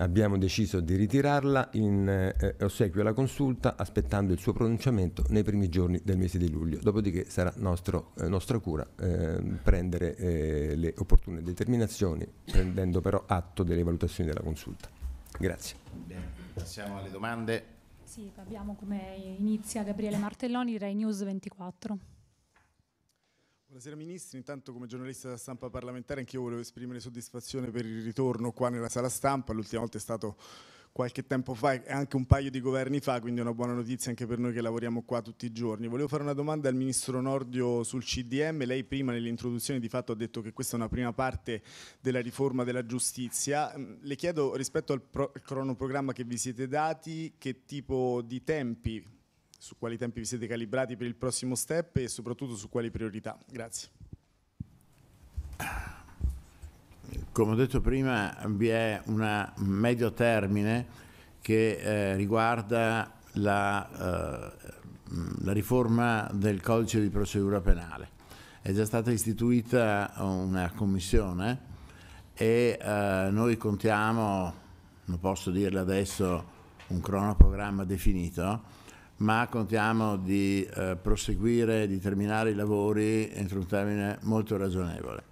Abbiamo deciso di ritirarla in eh, ossequio alla consulta aspettando il suo pronunciamento nei primi giorni del mese di luglio, dopodiché sarà nostro, eh, nostra cura ehm, prendere eh, le opportune determinazioni, prendendo però atto delle valutazioni della consulta. Grazie. Bene, passiamo alle domande. Sì, abbiamo come inizia Gabriele Martelloni, Rai News 24. Buonasera Ministro, intanto come giornalista della stampa parlamentare anch'io volevo esprimere soddisfazione per il ritorno qua nella sala stampa, l'ultima volta è stato qualche tempo fa e anche un paio di governi fa, quindi è una buona notizia anche per noi che lavoriamo qua tutti i giorni. Volevo fare una domanda al Ministro Nordio sul CDM, lei prima nell'introduzione di fatto ha detto che questa è una prima parte della riforma della giustizia, mm, le chiedo rispetto al, pro- al cronoprogramma che vi siete dati che tipo di tempi su quali tempi vi siete calibrati per il prossimo step e soprattutto su quali priorità. Grazie. Come ho detto prima, vi è un medio termine che eh, riguarda la, eh, la riforma del codice di procedura penale. È già stata istituita una commissione e eh, noi contiamo, non posso dirle adesso, un cronoprogramma definito, ma contiamo di eh, proseguire, di terminare i lavori entro un termine molto ragionevole.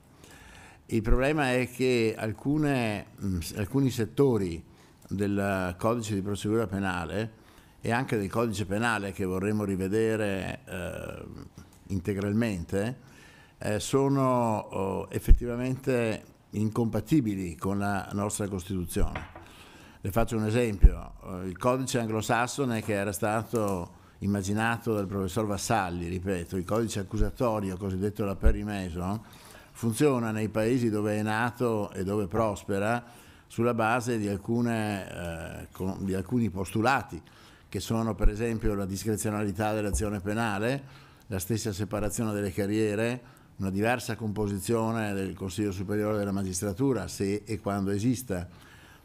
Il problema è che alcune, mh, alcuni settori del codice di procedura penale e anche del codice penale che vorremmo rivedere eh, integralmente eh, sono oh, effettivamente incompatibili con la nostra Costituzione le faccio un esempio, eh, il codice anglosassone che era stato immaginato dal professor Vassalli, ripeto, il codice accusatorio cosiddetto la perimeson, funziona nei paesi dove è nato e dove prospera sulla base di, alcune, eh, con, di alcuni postulati che sono per esempio la discrezionalità dell'azione penale, la stessa separazione delle carriere, una diversa composizione del Consiglio Superiore della Magistratura, se e quando esista,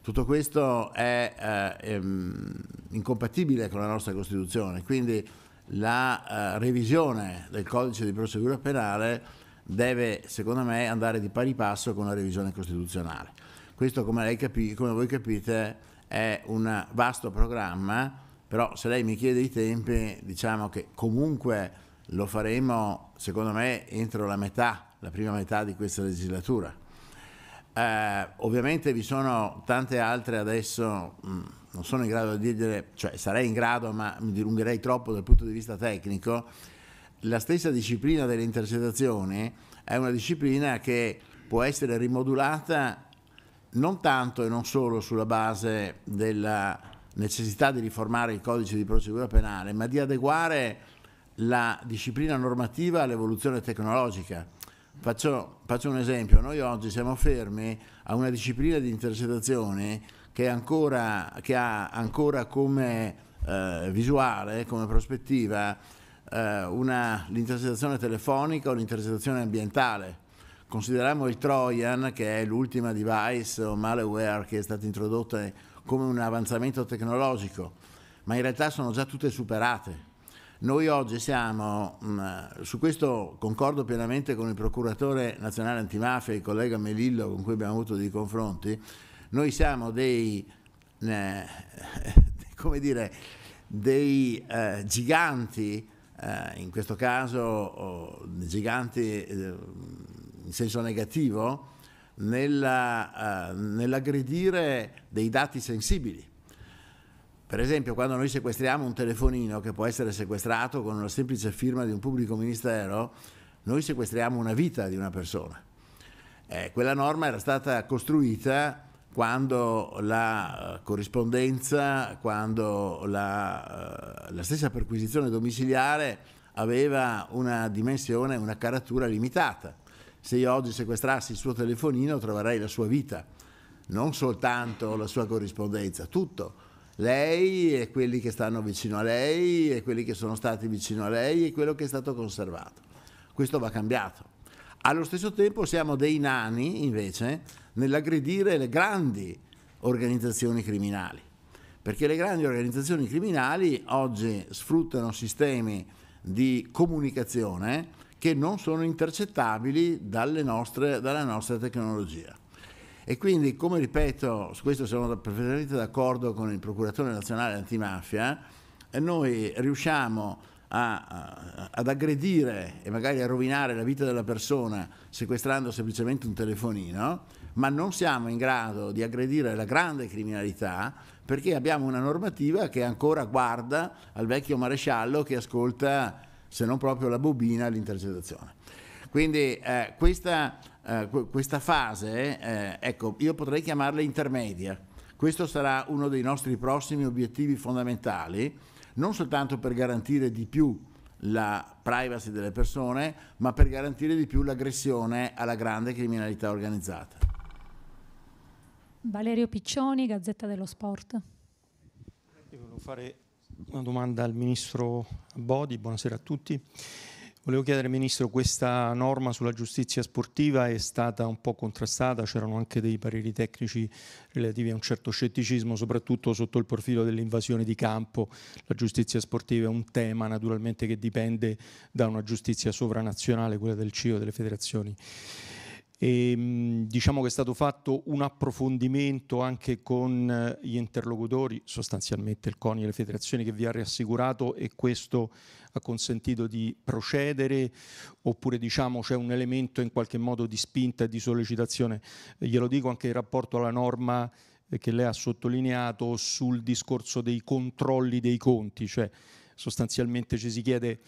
tutto questo è eh, ehm, incompatibile con la nostra Costituzione, quindi la eh, revisione del codice di procedura penale deve, secondo me, andare di pari passo con la revisione costituzionale. Questo, come, capi- come voi capite, è un vasto programma, però se lei mi chiede i tempi, diciamo che comunque lo faremo, secondo me, entro la metà, la prima metà di questa legislatura. Eh, ovviamente vi sono tante altre adesso, mh, mm, non sono in grado di dirle, cioè sarei in grado, ma mi dilungherei troppo dal punto di vista tecnico. La stessa disciplina delle intercettazioni è una disciplina che può essere rimodulata non tanto e non solo sulla base della necessità di riformare il codice di procedura penale, ma di adeguare la disciplina normativa all'evoluzione tecnologica Faccio, faccio, un esempio, noi oggi siamo fermi a una disciplina di intercettazione che, ancora, che ha ancora come eh, visuale, come prospettiva, eh, l'intercettazione telefonica o l'intercettazione ambientale. Consideriamo il Trojan, che è l'ultima device o malware che è stata introdotta come un avanzamento tecnologico, ma in realtà sono già tutte superate noi oggi siamo, mm, eh, su questo concordo pienamente con il procuratore nazionale antimafia, il collega Melillo con cui abbiamo avuto dei confronti, noi siamo dei, eh, come dire, dei eh, giganti, eh, in questo caso oh, giganti eh, in senso negativo, nella, eh, nell'aggredire dei dati sensibili per esempio, quando noi sequestriamo un telefonino che può essere sequestrato con una semplice firma di un pubblico ministero, noi sequestriamo una vita di una persona. Eh, quella norma era stata costruita quando la eh, corrispondenza, quando la, eh, la stessa perquisizione domiciliare aveva una dimensione, una caratura limitata. Se io oggi sequestrassi il suo telefonino troverei la sua vita, non soltanto la sua corrispondenza, tutto lei e quelli che stanno vicino a lei e quelli che sono stati vicino a lei e quello che è stato conservato. Questo va cambiato. Allo stesso tempo siamo dei nani invece nell'aggredire le grandi organizzazioni criminali, perché le grandi organizzazioni criminali oggi sfruttano sistemi di comunicazione che non sono intercettabili nostre, dalla nostra tecnologia. E quindi, come ripeto, su questo sono perfettamente d'accordo con il procuratore nazionale antimafia, noi riusciamo a, a, ad aggredire e magari a rovinare la vita della persona sequestrando semplicemente un telefonino, ma non siamo in grado di aggredire la grande criminalità perché abbiamo una normativa che ancora guarda al vecchio maresciallo che ascolta, se non proprio la bobina, l'intercettazione. Quindi eh, questa eh, questa fase, uh, ecco, io potrei chiamarla intermedia. Questo sarà uno dei nostri prossimi obiettivi fondamentali, non soltanto per garantire di più la privacy delle persone, ma per garantire di più l'aggressione alla grande criminalità organizzata. Valerio Piccioni, Gazzetta dello Sport. Io volevo fare una domanda al ministro Bodi, buonasera a tutti. Volevo chiedere, Ministro, questa norma sulla giustizia sportiva è stata un po' contrastata, c'erano anche dei pareri tecnici relativi a un certo scetticismo, soprattutto sotto il profilo dell'invasione di campo. La giustizia sportiva è un tema naturalmente che dipende da una giustizia sovranazionale, quella del CIO, e delle federazioni. E, ehm, diciamo che è stato fatto un approfondimento anche con eh, gli interlocutori, sostanzialmente il CONI e le federazioni che vi ha rassicurato e questo ha consentito di procedere oppure diciamo c'è un elemento in qualche modo di spinta e di sollecitazione. Eh, glielo dico anche in rapporto alla norma eh, che lei ha sottolineato sul discorso dei controlli dei conti, cioè sostanzialmente ci si chiede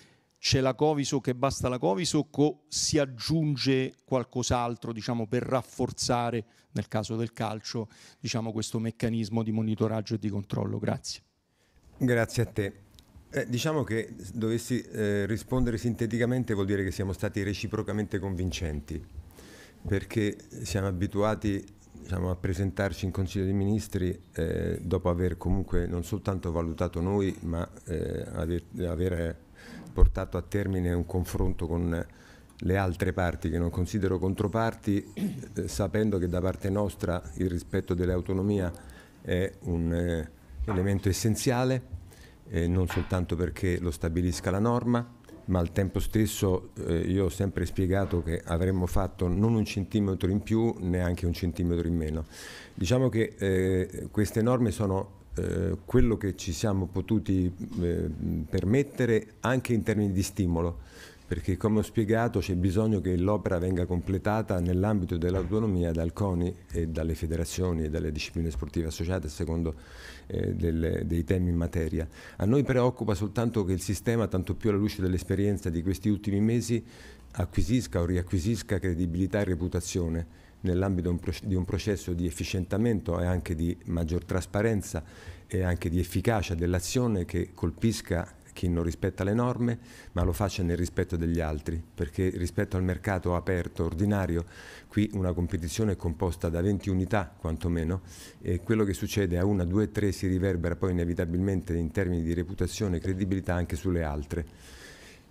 c'è la Covisoc che basta la Covisoc o si aggiunge qualcos'altro diciamo, per rafforzare, nel caso del calcio, diciamo, questo meccanismo di monitoraggio e di controllo? Grazie. Grazie a te. Eh, diciamo che dovessi eh, rispondere sinteticamente vuol dire che siamo stati reciprocamente convincenti, perché siamo abituati diciamo, a presentarci in Consiglio dei Ministri eh, dopo aver comunque non soltanto valutato noi, ma eh, aver, aver portato a termine un confronto con le altre parti che non considero controparti, eh, sapendo che da parte nostra il rispetto dell'autonomia è un eh, elemento essenziale, eh, non soltanto perché lo stabilisca la norma, ma al tempo stesso io ho sempre spiegato che avremmo fatto non un centimetro in più, neanche un centimetro in meno. Diciamo che queste norme sono eh, quello che ci siamo potuti eh, permettere anche in termini di stimolo, perché come ho spiegato c'è bisogno che l'opera venga completata nell'ambito dell'autonomia dal CONI e dalle federazioni e dalle discipline sportive associate secondo eh, delle, dei temi in materia. A noi preoccupa soltanto che il sistema, tanto più alla luce dell'esperienza di questi ultimi mesi, acquisisca o riacquisisca credibilità e reputazione nell'ambito di un processo di efficientamento e anche di maggior trasparenza e anche di efficacia dell'azione che colpisca chi non rispetta le norme, ma lo faccia nel rispetto degli altri, perché rispetto al mercato aperto, ordinario, qui una competizione è composta da 20 unità quantomeno e quello che succede a una, due, tre si riverbera poi inevitabilmente in termini di reputazione e credibilità anche sulle altre.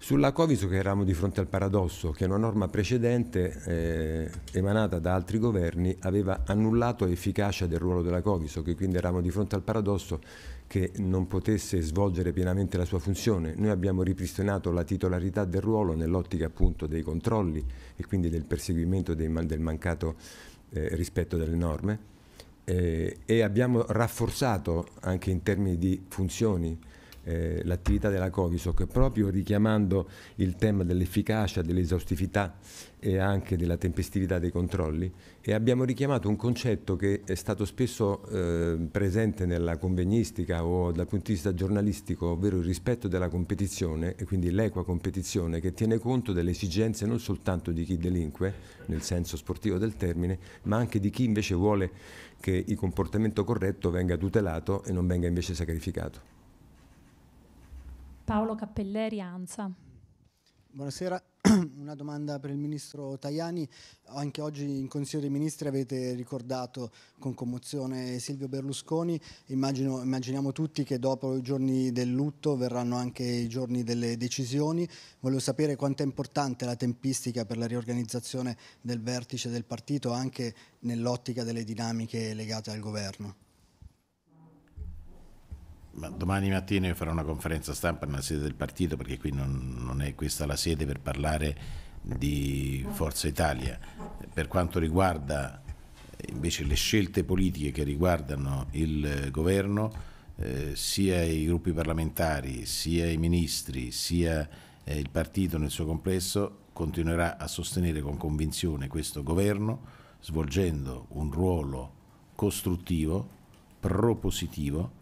Sulla Coviso che eravamo di fronte al paradosso che una norma precedente eh, emanata da altri governi aveva annullato l'efficacia del ruolo della Coviso, che quindi eravamo di fronte al paradosso che non potesse svolgere pienamente la sua funzione. Noi abbiamo ripristinato la titolarità del ruolo nell'ottica appunto dei controlli e quindi del perseguimento dei, del mancato eh, rispetto delle norme eh, e abbiamo rafforzato anche in termini di funzioni eh, l'attività della Covisoc proprio richiamando il tema dell'efficacia, dell'esaustività e anche della tempestività dei controlli e abbiamo richiamato un concetto che è stato spesso eh, presente nella convegnistica o dal punto di vista giornalistico, ovvero il rispetto della competizione e quindi l'equa competizione che tiene conto delle esigenze non soltanto di chi delinque, nel senso sportivo del termine, ma anche di chi invece vuole che il comportamento corretto venga tutelato e non venga invece sacrificato. Paolo Cappelleri, ANSA. Buonasera, una domanda per il ministro Tajani. Anche oggi in Consiglio dei Ministri avete ricordato con commozione Silvio Berlusconi. Immagino, immaginiamo tutti che dopo i giorni del lutto verranno anche i giorni delle decisioni. Volevo sapere quanto è importante la tempistica per la riorganizzazione del vertice del partito anche nell'ottica delle dinamiche legate al governo. Ma domani mattina io farò una conferenza stampa nella sede del partito perché qui non, non è questa la sede per parlare di Forza Italia. Per quanto riguarda invece le scelte politiche che riguardano il governo, eh, sia i gruppi parlamentari, sia i ministri, sia eh, il partito nel suo complesso continuerà a sostenere con convinzione questo governo svolgendo un ruolo costruttivo, propositivo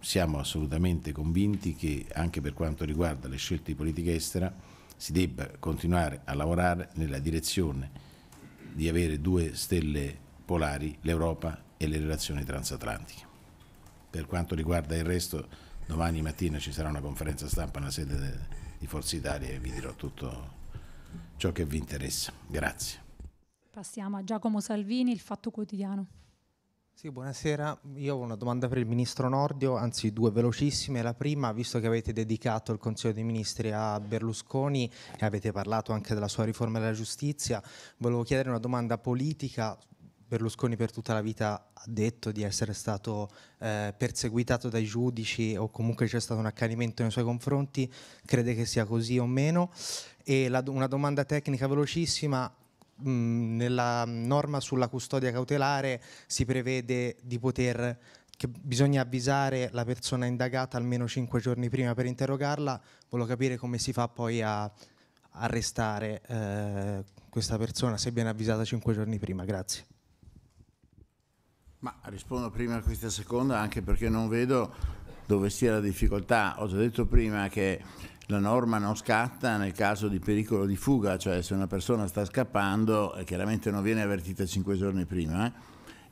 siamo assolutamente convinti che anche per quanto riguarda le scelte di politica estera si debba continuare a lavorare nella direzione di avere due stelle polari, l'Europa e le relazioni transatlantiche. Per quanto riguarda il resto, domani mattina ci sarà una conferenza stampa nella sede di Forza Italia e vi dirò tutto ciò che vi interessa. Grazie. Passiamo a Giacomo Salvini, il Fatto Quotidiano. Sì, buonasera. Io ho una domanda per il Ministro Nordio, anzi due velocissime. La prima, visto che avete dedicato il Consiglio dei Ministri a Berlusconi e avete parlato anche della sua riforma della giustizia, volevo chiedere una domanda politica Berlusconi per tutta la vita ha detto di essere stato eh, perseguitato dai giudici o comunque c'è stato un accanimento nei suoi confronti, crede che sia così o meno? E la, una domanda tecnica velocissima, nella norma sulla custodia cautelare si prevede di poter che bisogna avvisare la persona indagata almeno 5 giorni prima per interrogarla, volevo capire come si fa poi a arrestare eh, questa persona se viene avvisata 5 giorni prima, grazie. Ma rispondo prima a questa seconda anche perché non vedo dove sia la difficoltà, ho già detto prima che la norma non scatta nel caso di pericolo di fuga, cioè se una persona sta scappando e eh, chiaramente non viene avvertita cinque giorni prima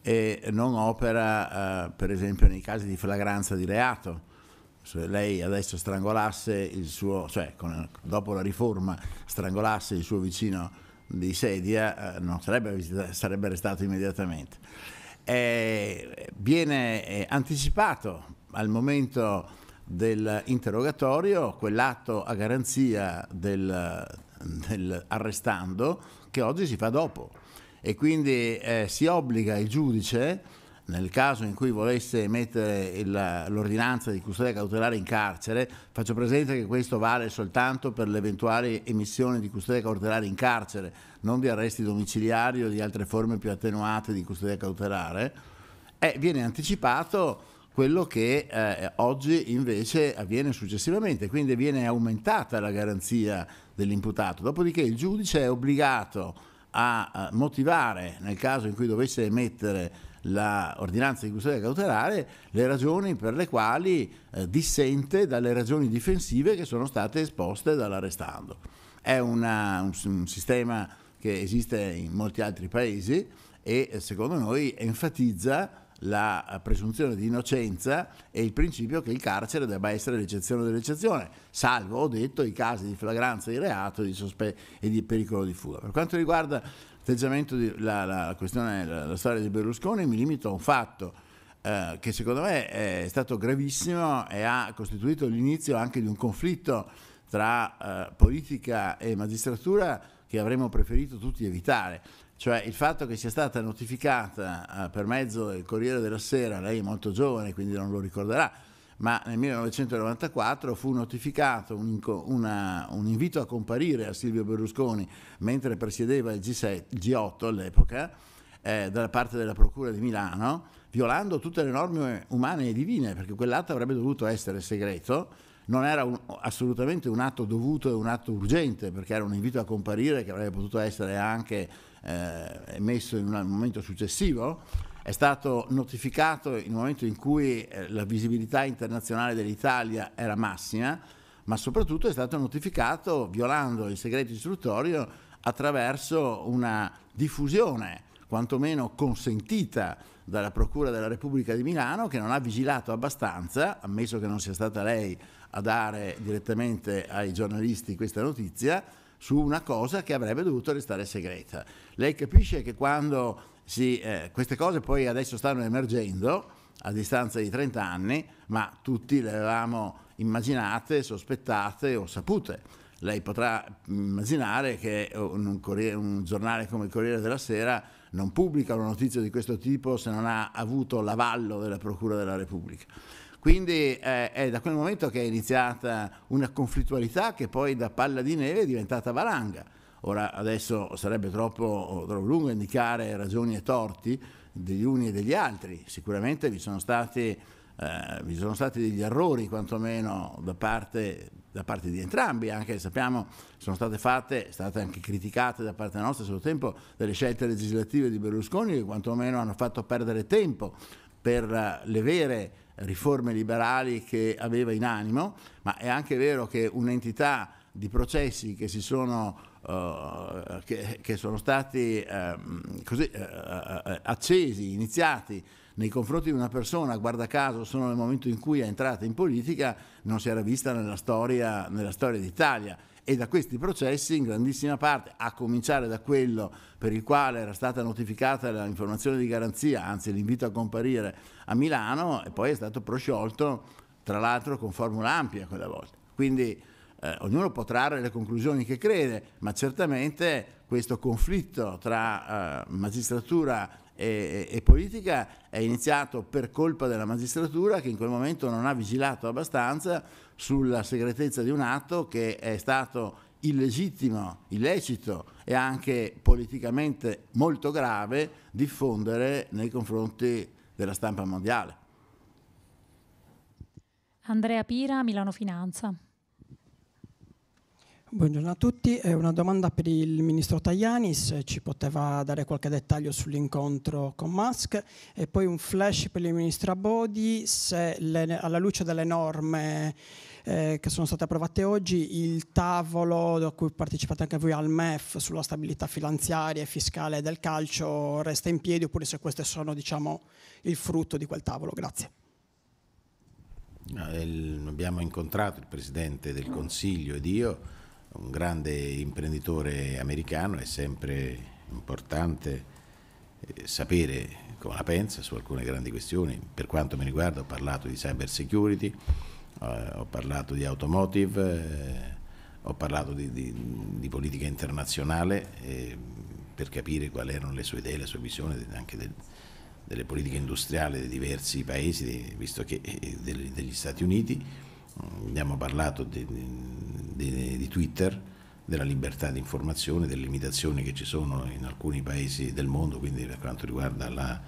eh, e non opera eh, per esempio nei casi di flagranza di reato. Se lei adesso strangolasse il suo, cioè con, dopo la riforma strangolasse il suo vicino di sedia, eh, non sarebbe, sarebbe arrestato immediatamente. Eh, viene eh, anticipato al momento dell'interrogatorio, quell'atto a garanzia del, arrestando che oggi si fa dopo e quindi eh, si obbliga il giudice nel caso in cui volesse mettere il, l'ordinanza di custodia cautelare in carcere, faccio presente che questo vale soltanto per l'eventuale emissione di custodia cautelare in carcere, non di arresti domiciliari o di altre forme più attenuate di custodia cautelare, eh, viene anticipato quello che eh, oggi invece avviene successivamente, quindi viene aumentata la garanzia dell'imputato, dopodiché il giudice è obbligato a eh, motivare, nel caso in cui dovesse emettere l'ordinanza di custodia cautelare, le ragioni per le quali eh, dissente dalle ragioni difensive che sono state esposte dall'arrestando. È una, un, un sistema che esiste in molti altri paesi e secondo noi enfatizza la presunzione di innocenza e il principio che il carcere debba essere l'eccezione dell'eccezione, salvo, ho detto, i casi di flagranza di reato di sospe- e di pericolo di fuga. Per quanto riguarda l'atteggiamento, di, la, la, questione, la, la storia di Berlusconi, mi limito a un fatto. Eh, che secondo me è stato gravissimo e ha costituito l'inizio anche di un conflitto tra eh, politica e magistratura che avremmo preferito tutti evitare. Cioè il fatto che sia stata notificata eh, per mezzo del Corriere della Sera, lei è molto giovane quindi non lo ricorderà, ma nel 1994 fu notificato un, una, un, invito a comparire a Silvio Berlusconi mentre presiedeva il, G7, G8 all'epoca eh, dalla parte della Procura di Milano, violando tutte le norme umane e divine, perché quell'atto avrebbe dovuto essere segreto non era un, assolutamente un atto dovuto e un atto urgente, perché era un invito a comparire che avrebbe potuto essere anche eh, emesso in un momento successivo, è stato notificato in un momento in cui eh, la visibilità internazionale dell'Italia era massima, ma soprattutto è stato notificato violando il segreto istruttorio attraverso una diffusione quantomeno consentita dalla Procura della Repubblica di Milano che non ha vigilato abbastanza, ammesso che non sia stata lei a dare direttamente ai giornalisti questa notizia su una cosa che avrebbe dovuto restare segreta. Lei capisce che quando si, eh, queste cose poi adesso stanno emergendo a distanza di 30 anni, ma tutti le avevamo immaginate, sospettate o sapute. Lei potrà immaginare che un, corriere, un giornale come il Corriere della Sera non pubblica una notizia di questo tipo se non ha avuto l'avallo della Procura della Repubblica. Quindi eh, è da quel momento che è iniziata una conflittualità che poi da palla di neve è diventata valanga. Ora adesso sarebbe troppo, troppo lungo indicare ragioni e torti degli uni e degli altri, sicuramente vi sono stati eh, vi sono stati degli errori quantomeno da parte, da parte, di entrambi, anche sappiamo sono state fatte, state anche criticate da parte nostra sul tempo, delle scelte legislative di Berlusconi che quantomeno hanno fatto perdere tempo per eh, le vere riforme liberali che aveva in animo, ma è anche vero che un'entità di processi che si sono Uh, che, che, sono stati um, così, uh, accesi, iniziati nei confronti di una persona, guarda caso, solo nel momento in cui è entrata in politica, non si era vista nella storia, nella storia d'Italia e da questi processi in grandissima parte, a cominciare da quello per il quale era stata notificata l'informazione di garanzia, anzi l'invito a comparire a Milano e poi è stato prosciolto, tra l'altro con formula ampia quella volta. Quindi eh, ognuno può trarre le conclusioni che crede, ma certamente questo conflitto tra eh, magistratura e, e, politica è iniziato per colpa della magistratura che in quel momento non ha vigilato abbastanza sulla segretezza di un atto che è stato illegittimo, illecito e anche politicamente molto grave diffondere nei confronti della stampa mondiale. Andrea Pira, Milano Finanza. Buongiorno a tutti, è una domanda per il ministro Tajani, se ci poteva dare qualche dettaglio sull'incontro con Musk e poi un flash per il ministro Abodi, se le, alla luce delle norme eh, che sono state approvate oggi, il tavolo a cui partecipate anche voi al MEF sulla stabilità finanziaria e fiscale del calcio resta in piedi oppure se queste sono diciamo, il frutto di quel tavolo. Grazie. Eh, il, abbiamo incontrato il Presidente del Consiglio ed io un grande imprenditore americano, è sempre importante eh, sapere come la pensa su alcune grandi questioni. Per quanto mi riguarda ho parlato di cyber security, eh, ho parlato di automotive, eh, ho parlato di, di, di politica internazionale per capire quali erano le sue idee, la sua visione anche del, delle politiche industriali dei diversi paesi, visto che degli Stati Uniti. Abbiamo parlato di, di, di Twitter, della libertà di informazione, delle limitazioni che ci sono in alcuni paesi del mondo, quindi per quanto riguarda la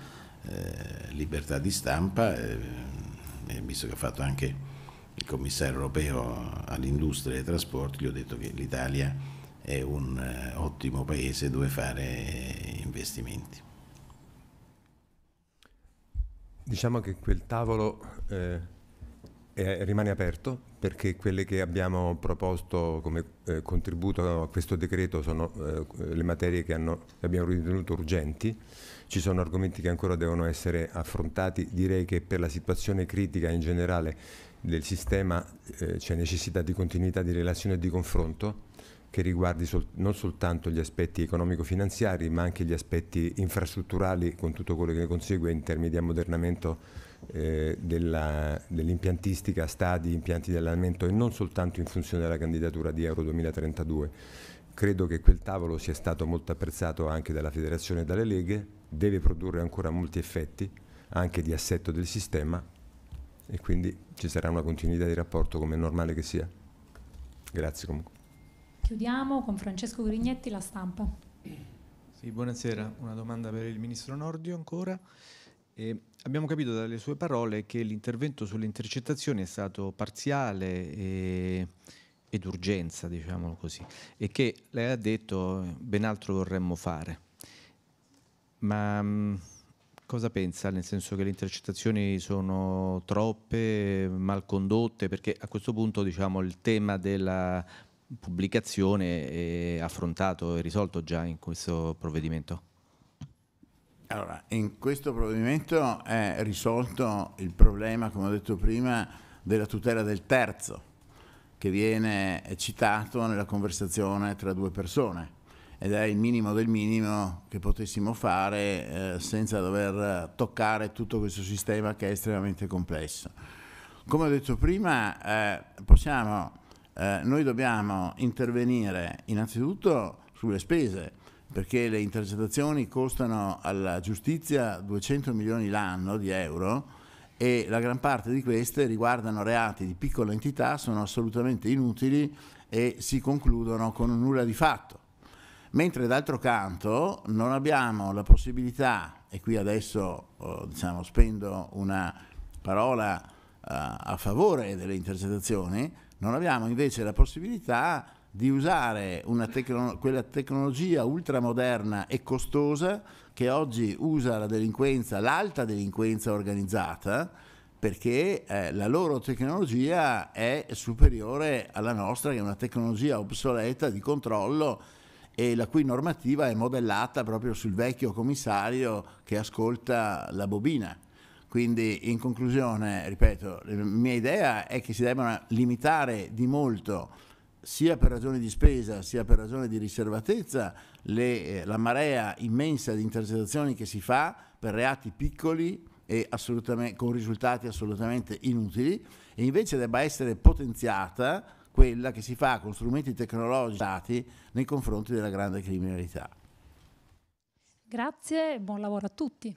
eh, libertà di stampa, eh, visto che ha fatto anche il commissario europeo all'industria e ai trasporti, gli ho detto che l'Italia è un eh, ottimo paese dove fare investimenti. Diciamo che quel tavolo eh, rimane aperto perché quelle che abbiamo proposto come eh, contributo a questo decreto sono eh, le materie che, hanno, abbiamo ritenuto urgenti, ci sono argomenti che ancora devono essere affrontati, direi che per la situazione critica in generale del sistema eh, c'è necessità di continuità di relazione e di confronto che riguardi sol non soltanto gli aspetti economico-finanziari ma anche gli aspetti infrastrutturali con tutto quello che ne consegue in termini di ammodernamento eh, della, dell'impiantistica stadi, impianti di allenamento e non soltanto in funzione della candidatura di Euro 2032. Credo che quel tavolo sia stato molto apprezzato anche dalla federazione e dalle leghe, deve produrre ancora molti effetti anche di assetto del sistema e quindi ci sarà una continuità di rapporto come è normale che sia. Grazie comunque. Chiudiamo con Francesco Grignetti la stampa. Sì, buonasera, una domanda per il Ministro Nordio ancora. E abbiamo capito dalle sue parole che l'intervento sulle intercettazioni è stato parziale e, ed urgenza, diciamolo così, e che lei ha detto eh, ben altro vorremmo fare. Ma mm, cosa pensa? Nel senso che le intercettazioni sono troppe, mal condotte, perché a questo punto diciamo, il tema della pubblicazione è affrontato e risolto già in questo provvedimento? Allora, in questo provvedimento è risolto il problema, come ho detto prima, della tutela del terzo, che viene citato nella conversazione tra due persone ed è il minimo del minimo che potessimo fare eh, senza dover toccare tutto questo sistema che è estremamente complesso. Come ho detto prima, eh, possiamo, eh, noi dobbiamo intervenire innanzitutto sulle spese, perché le intercettazioni costano alla giustizia 200 milioni l'anno di euro e la gran parte di queste riguardano reati di piccola entità, sono assolutamente inutili e si concludono con nulla di fatto. Mentre d'altro canto non abbiamo la possibilità, e qui adesso eh, diciamo, spendo una parola eh, a favore delle intercettazioni, non abbiamo invece la possibilità di usare tecno- quella tecnologia ultramoderna e costosa che oggi usa la delinquenza, l'alta delinquenza organizzata, perché eh, la loro tecnologia è superiore alla nostra, che è una tecnologia obsoleta di controllo e la cui normativa è modellata proprio sul vecchio commissario che ascolta la bobina. Quindi in conclusione, ripeto, la mia idea è che si debbano limitare di molto sia per ragioni di spesa sia per ragioni di riservatezza le, eh, la marea immensa di intercettazioni che si fa per reati piccoli e con risultati assolutamente inutili e invece debba essere potenziata quella che si fa con strumenti tecnologici nei confronti della grande criminalità. Grazie e buon lavoro a tutti.